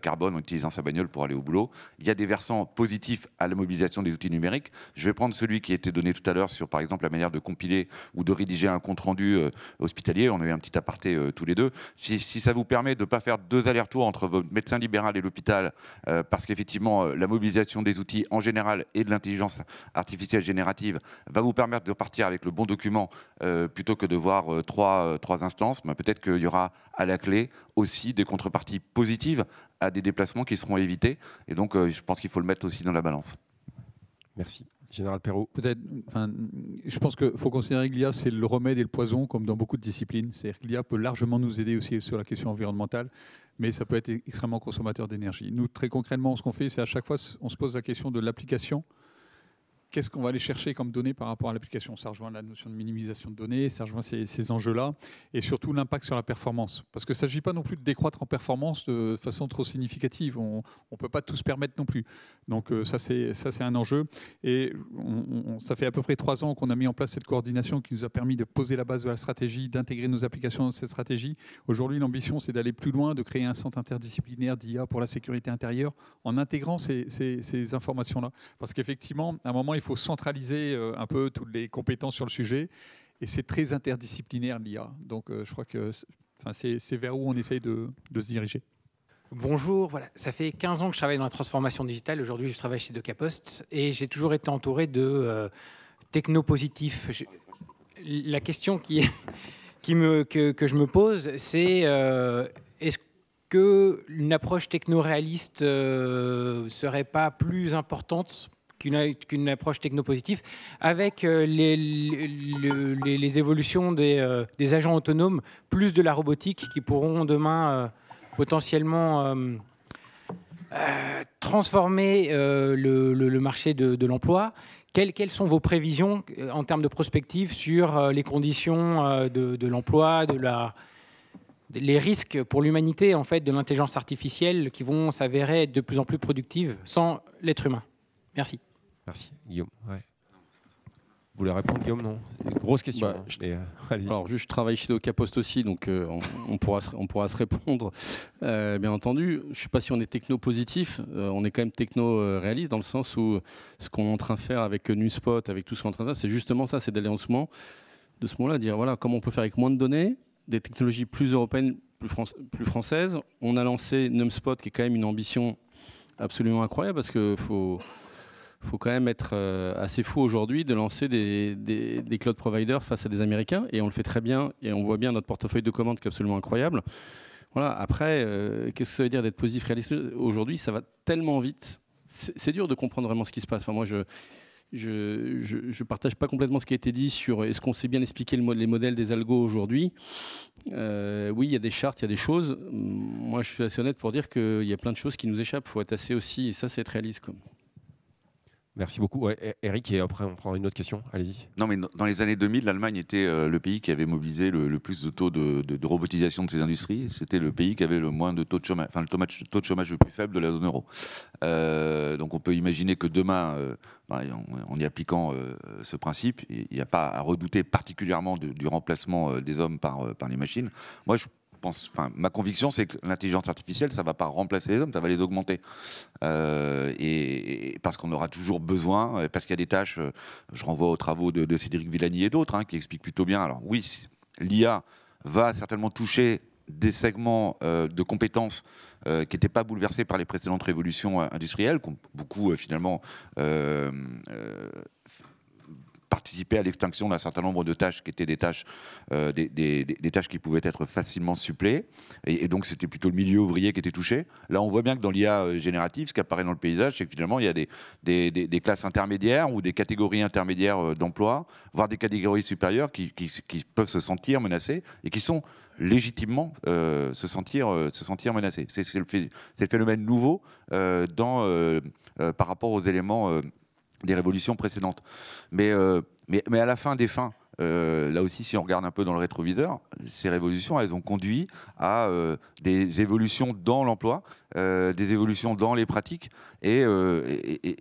Speaker 3: carbone en utilisant sa bagnole pour aller au boulot. Il y a des versants positifs à la mobilisation des outils numériques. Je vais prendre celui qui a été donné tout à l'heure sur, par exemple, la manière de compiler ou de rédiger un compte-rendu hospitalier. On a un petit aparté euh, tous les deux. Si, ça vous permet de ne pas faire deux allers-retours entre votre médecin libéral et l'hôpital, euh, parce qu'effectivement, euh, la mobilisation des outils en général et de l'intelligence artificielle générative va vous permettre de partir avec le bon document plutôt que de voir trois, trois instances, mais peut-être qu'il y aura à la clé aussi des contreparties positives à des déplacements qui seront évités. Et donc, je pense qu'il faut le mettre aussi dans la balance.
Speaker 6: Merci. Général Perrault. Peut-être. je pense qu'il faut considérer que l'IA, c'est le remède et le poison, comme dans beaucoup de disciplines. C'est-à-dire que l'IA peut largement nous aider aussi sur la question environnementale, mais ça peut être extrêmement consommateur d'énergie. Nous, très concrètement, ce qu'on fait, c'est à chaque fois, on se pose la question de l'application qu'est-ce qu'on va aller chercher comme données par rapport à l'application Ça rejoint la notion de minimisation de données, ça rejoint ces, ces enjeux-là, et surtout l'impact sur la performance. Parce qu'il ne s'agit pas non plus de décroître en performance de façon trop significative. On ne peut pas tout se permettre non plus. Donc euh, ça, c'est un enjeu. Et on, ça fait à peu près trois ans qu'on a mis en place cette coordination qui nous a permis de poser la base de la stratégie, d'intégrer nos applications dans cette stratégie. Aujourd'hui, l'ambition, c'est d'aller plus loin, de créer un centre interdisciplinaire d'IA pour la sécurité intérieure en intégrant ces, ces, ces informations-là. Parce qu'effectivement, à un moment, il faut faut centraliser euh, un peu toutes les compétences sur le sujet. Et c'est très interdisciplinaire l'IA. Donc euh, je crois que c'est vers où on essaye de, se diriger. Bonjour, voilà. ça fait 15 ans que je travaille dans la
Speaker 1: transformation digitale. Aujourd'hui, je travaille chez Decapost et j'ai toujours été entouré de techno technopositifs. La question qui, qui me, que, je me pose, c'est euh, est-ce que une approche techno serait pas plus importante qu'une approche technopositive, avec euh, les, les, évolutions euh, des, agents autonomes, plus de la robotique qui pourront demain euh, potentiellement transformer le, marché de, l'emploi. Quelles, quelles, sont vos prévisions en termes de prospective sur les conditions de, de l'emploi, de la les risques pour l'humanité en fait de l'intelligence artificielle qui vont s'avérer être de plus en plus productives sans l'être humain. Merci. Merci.
Speaker 2: Guillaume. Vous voulez répondre, Guillaume Non Grosse question. Bah, hein. je... Euh, alors, juste, je travaille chez Doca Post aussi, donc euh, on, pourra se, on pourra se répondre, euh, bien entendu. Je ne sais pas si on est techno-positif, on est quand même techno-réaliste, dans le sens où ce qu'on est en train de faire avec NuSpot, avec tout ce qu'on est en train de faire, c'est justement ça, c'est d'aller en ce moment, de ce moment-là, dire voilà, comment on peut faire avec moins de données, des technologies plus européennes, plus, plus françaises. On a lancé NumSpot, qui est quand même une ambition absolument incroyable, parce qu'il faut faut quand même être euh, assez fou aujourd'hui de lancer des, cloud providers face à des Américains. Et on le fait très bien. Et on voit bien notre portefeuille de commandes qui est absolument incroyable. Voilà. Après, euh, qu'est-ce que ça veut dire d'être positif réaliste Aujourd'hui, ça va tellement vite. C'est dur de comprendre vraiment ce qui se passe. Enfin, moi, je je, je, je, partage pas complètement ce qui a été dit sur est-ce qu'on sait bien expliquer le les modèles des algos aujourd'hui. Euh, oui, il y a des chartes, il y a des choses. Moi, je suis assez honnête pour dire qu'il y a plein de choses qui nous échappent. Il faut être assez aussi, et ça, c'est être réaliste.
Speaker 1: Merci beaucoup. E-, Eric, et après on prend une autre question. Allez-y.
Speaker 3: Non, mais dans les années 2000, l'Allemagne était euh, le pays qui avait mobilisé le, plus de taux de, robotisation de ses industries. C'était le pays qui avait le moins de taux de chômage, enfin le taux de chômage, le plus faible de la zone euro. Euh, donc on peut imaginer que demain, euh, bah, en, y appliquant ce principe, il n'y a pas à redouter particulièrement du remplacement des hommes par, les machines. Moi, je pense, enfin, ma conviction, c'est que l'intelligence artificielle, ça ne va pas remplacer les hommes, ça va les augmenter. Euh, et, parce qu'on aura toujours besoin, parce qu'il y a des tâches, euh, je renvoie aux travaux de, Cédric Villani et d'autres, hein, qui expliquent plutôt bien. Alors oui, l'IA va certainement toucher des segments euh, de compétences qui n'étaient pas bouleversés par les précédentes révolutions industrielles, qu'ont beaucoup finalement participer à l'extinction d'un certain nombre de tâches qui étaient des tâches, euh, des, des, tâches qui pouvaient être facilement supplées. Et, donc, c'était plutôt le milieu ouvrier qui était touché. Là, on voit bien que dans l'IA euh, générative, ce qui apparaît dans le paysage, c'est que finalement, il y a des, des, classes intermédiaires ou des catégories intermédiaires euh, d'emploi, voire des catégories supérieures qui, qui, peuvent se sentir menacées et qui sont légitimement se, sentir, se sentir menacées. C'est le, le, phénomène nouveau dans, par rapport aux éléments des révolutions précédentes. Mais, euh, mais, mais, à la fin des fins, euh, là aussi, si on regarde un peu dans le rétroviseur, ces révolutions, elles ont conduit à euh, des évolutions dans l'emploi, des évolutions dans les pratiques. Et,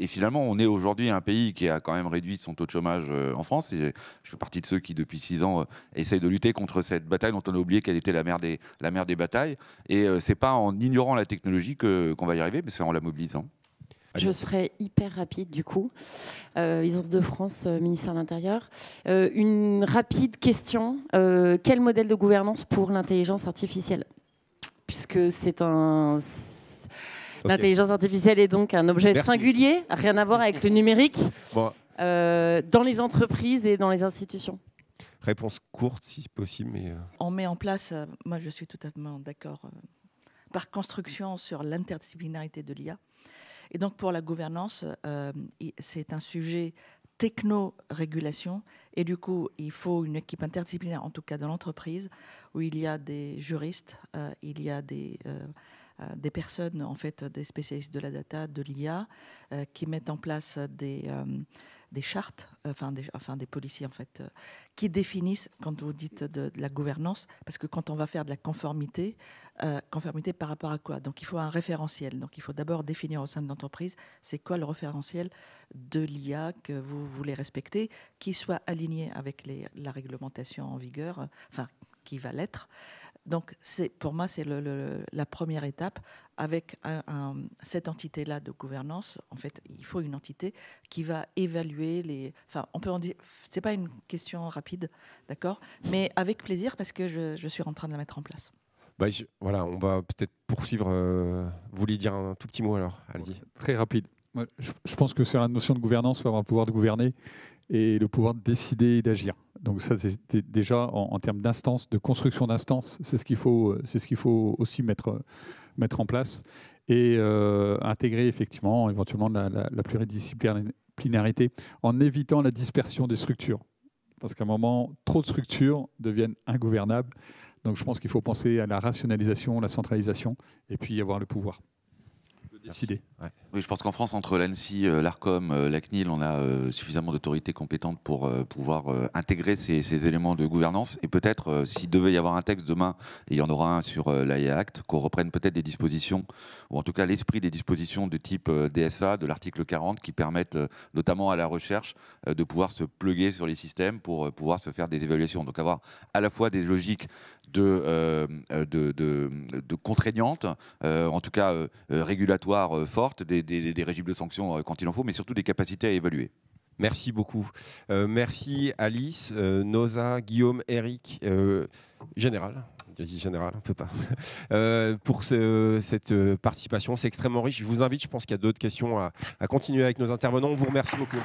Speaker 3: finalement, on est aujourd'hui un pays qui a quand même réduit son taux de chômage en France. Et je fais partie de ceux qui, depuis six ans, essayent de lutter contre cette bataille dont on a oublié qu'elle était la mère des, la mère des batailles. Et c'est pas en ignorant la technologie qu'on va y arriver, mais c'est en la mobilisant.
Speaker 5: Je serai hyper rapide du coup. Euh, de France, euh, ministère de l'Intérieur. Euh, une rapide question. Euh, quel modèle de gouvernance pour l'intelligence artificielle Puisque c'est un... L'intelligence artificielle est
Speaker 4: donc un objet singulier, rien à voir avec le numérique, dans les entreprises et dans les institutions.
Speaker 1: réponse courte si possible, mais
Speaker 4: On met en place, moi je suis totalement d'accord, par construction sur l'interdisciplinarité de l'IA. Et donc pour la gouvernance, euh, c'est un sujet techno-régulation et du coup il faut une équipe interdisciplinaire, en tout cas dans l'entreprise, où il y a des juristes, euh, il y a des... Euh, euh, des personnes, en fait, des spécialistes de la data, de l'IA, euh, qui mettent en place des, euh, des chartes, enfin des, enfin des policiers, en fait, qui définissent, quand vous dites de, la gouvernance, parce que quand on va faire de la conformité, conformité par rapport à quoi Donc il faut un référentiel. Donc il faut d'abord définir au sein de l'entreprise, c'est quoi le référentiel de l'IA que vous voulez respecter, qui soit aligné avec les, la réglementation en vigueur, enfin qui va l'être, donc, pour moi, c'est la première étape. Avec un, cette entité-là de gouvernance, en fait, il faut une entité qui va évaluer les. Enfin, on peut en dire. C'est pas une question rapide, d'accord Mais avec plaisir, parce que je, suis en train de la mettre en place.
Speaker 6: Bah, voilà, on va peut-être poursuivre. Euh, vous voulez dire un tout petit mot alors, Allez-y. Très rapide. Je, pense que sur la notion de gouvernance, on va avoir le pouvoir de gouverner et le pouvoir de décider et d'agir. Donc ça, c'est déjà en, termes d'instance, de construction d'instance, c'est ce qu'il faut, euh, c'est ce qu'il faut aussi mettre, euh, mettre en place et euh, intégrer effectivement éventuellement la, la, pluridisciplinarité en évitant la dispersion des structures. Parce qu'à un moment, trop de structures deviennent ingouvernables. Donc je pense qu'il faut penser à la rationalisation, la centralisation et puis y avoir le pouvoir
Speaker 3: je pense qu'en France, entre l'ANSI, l'ARCOM, la euh, CNIL, euh, on a euh, suffisamment d'autorités compétentes pour pouvoir intégrer ces, éléments de gouvernance. Et peut-être, s'il devait y avoir un texte demain, et il y en aura un sur l'AIA Act, qu'on reprenne peut-être des dispositions, ou en tout cas l'esprit des dispositions de type DSA, de l'article 40, qui permettent notamment à la recherche de pouvoir se pluguer sur les systèmes pour pouvoir se faire des évaluations. Donc avoir à la fois des logiques euh, de, de, contraignantes, euh, en tout cas euh, régulatoires fortes, des,
Speaker 1: régimes de sanctions quand il en faut, mais surtout des capacités à évaluer. Merci beaucoup. merci Alice, Noza, Guillaume, Eric, Général. Général, on peut pas. pour cette participation, c'est extrêmement riche. Je vous invite, je pense qu'il y a d'autres questions à, à continuer avec nos intervenants. On vous remercie beaucoup.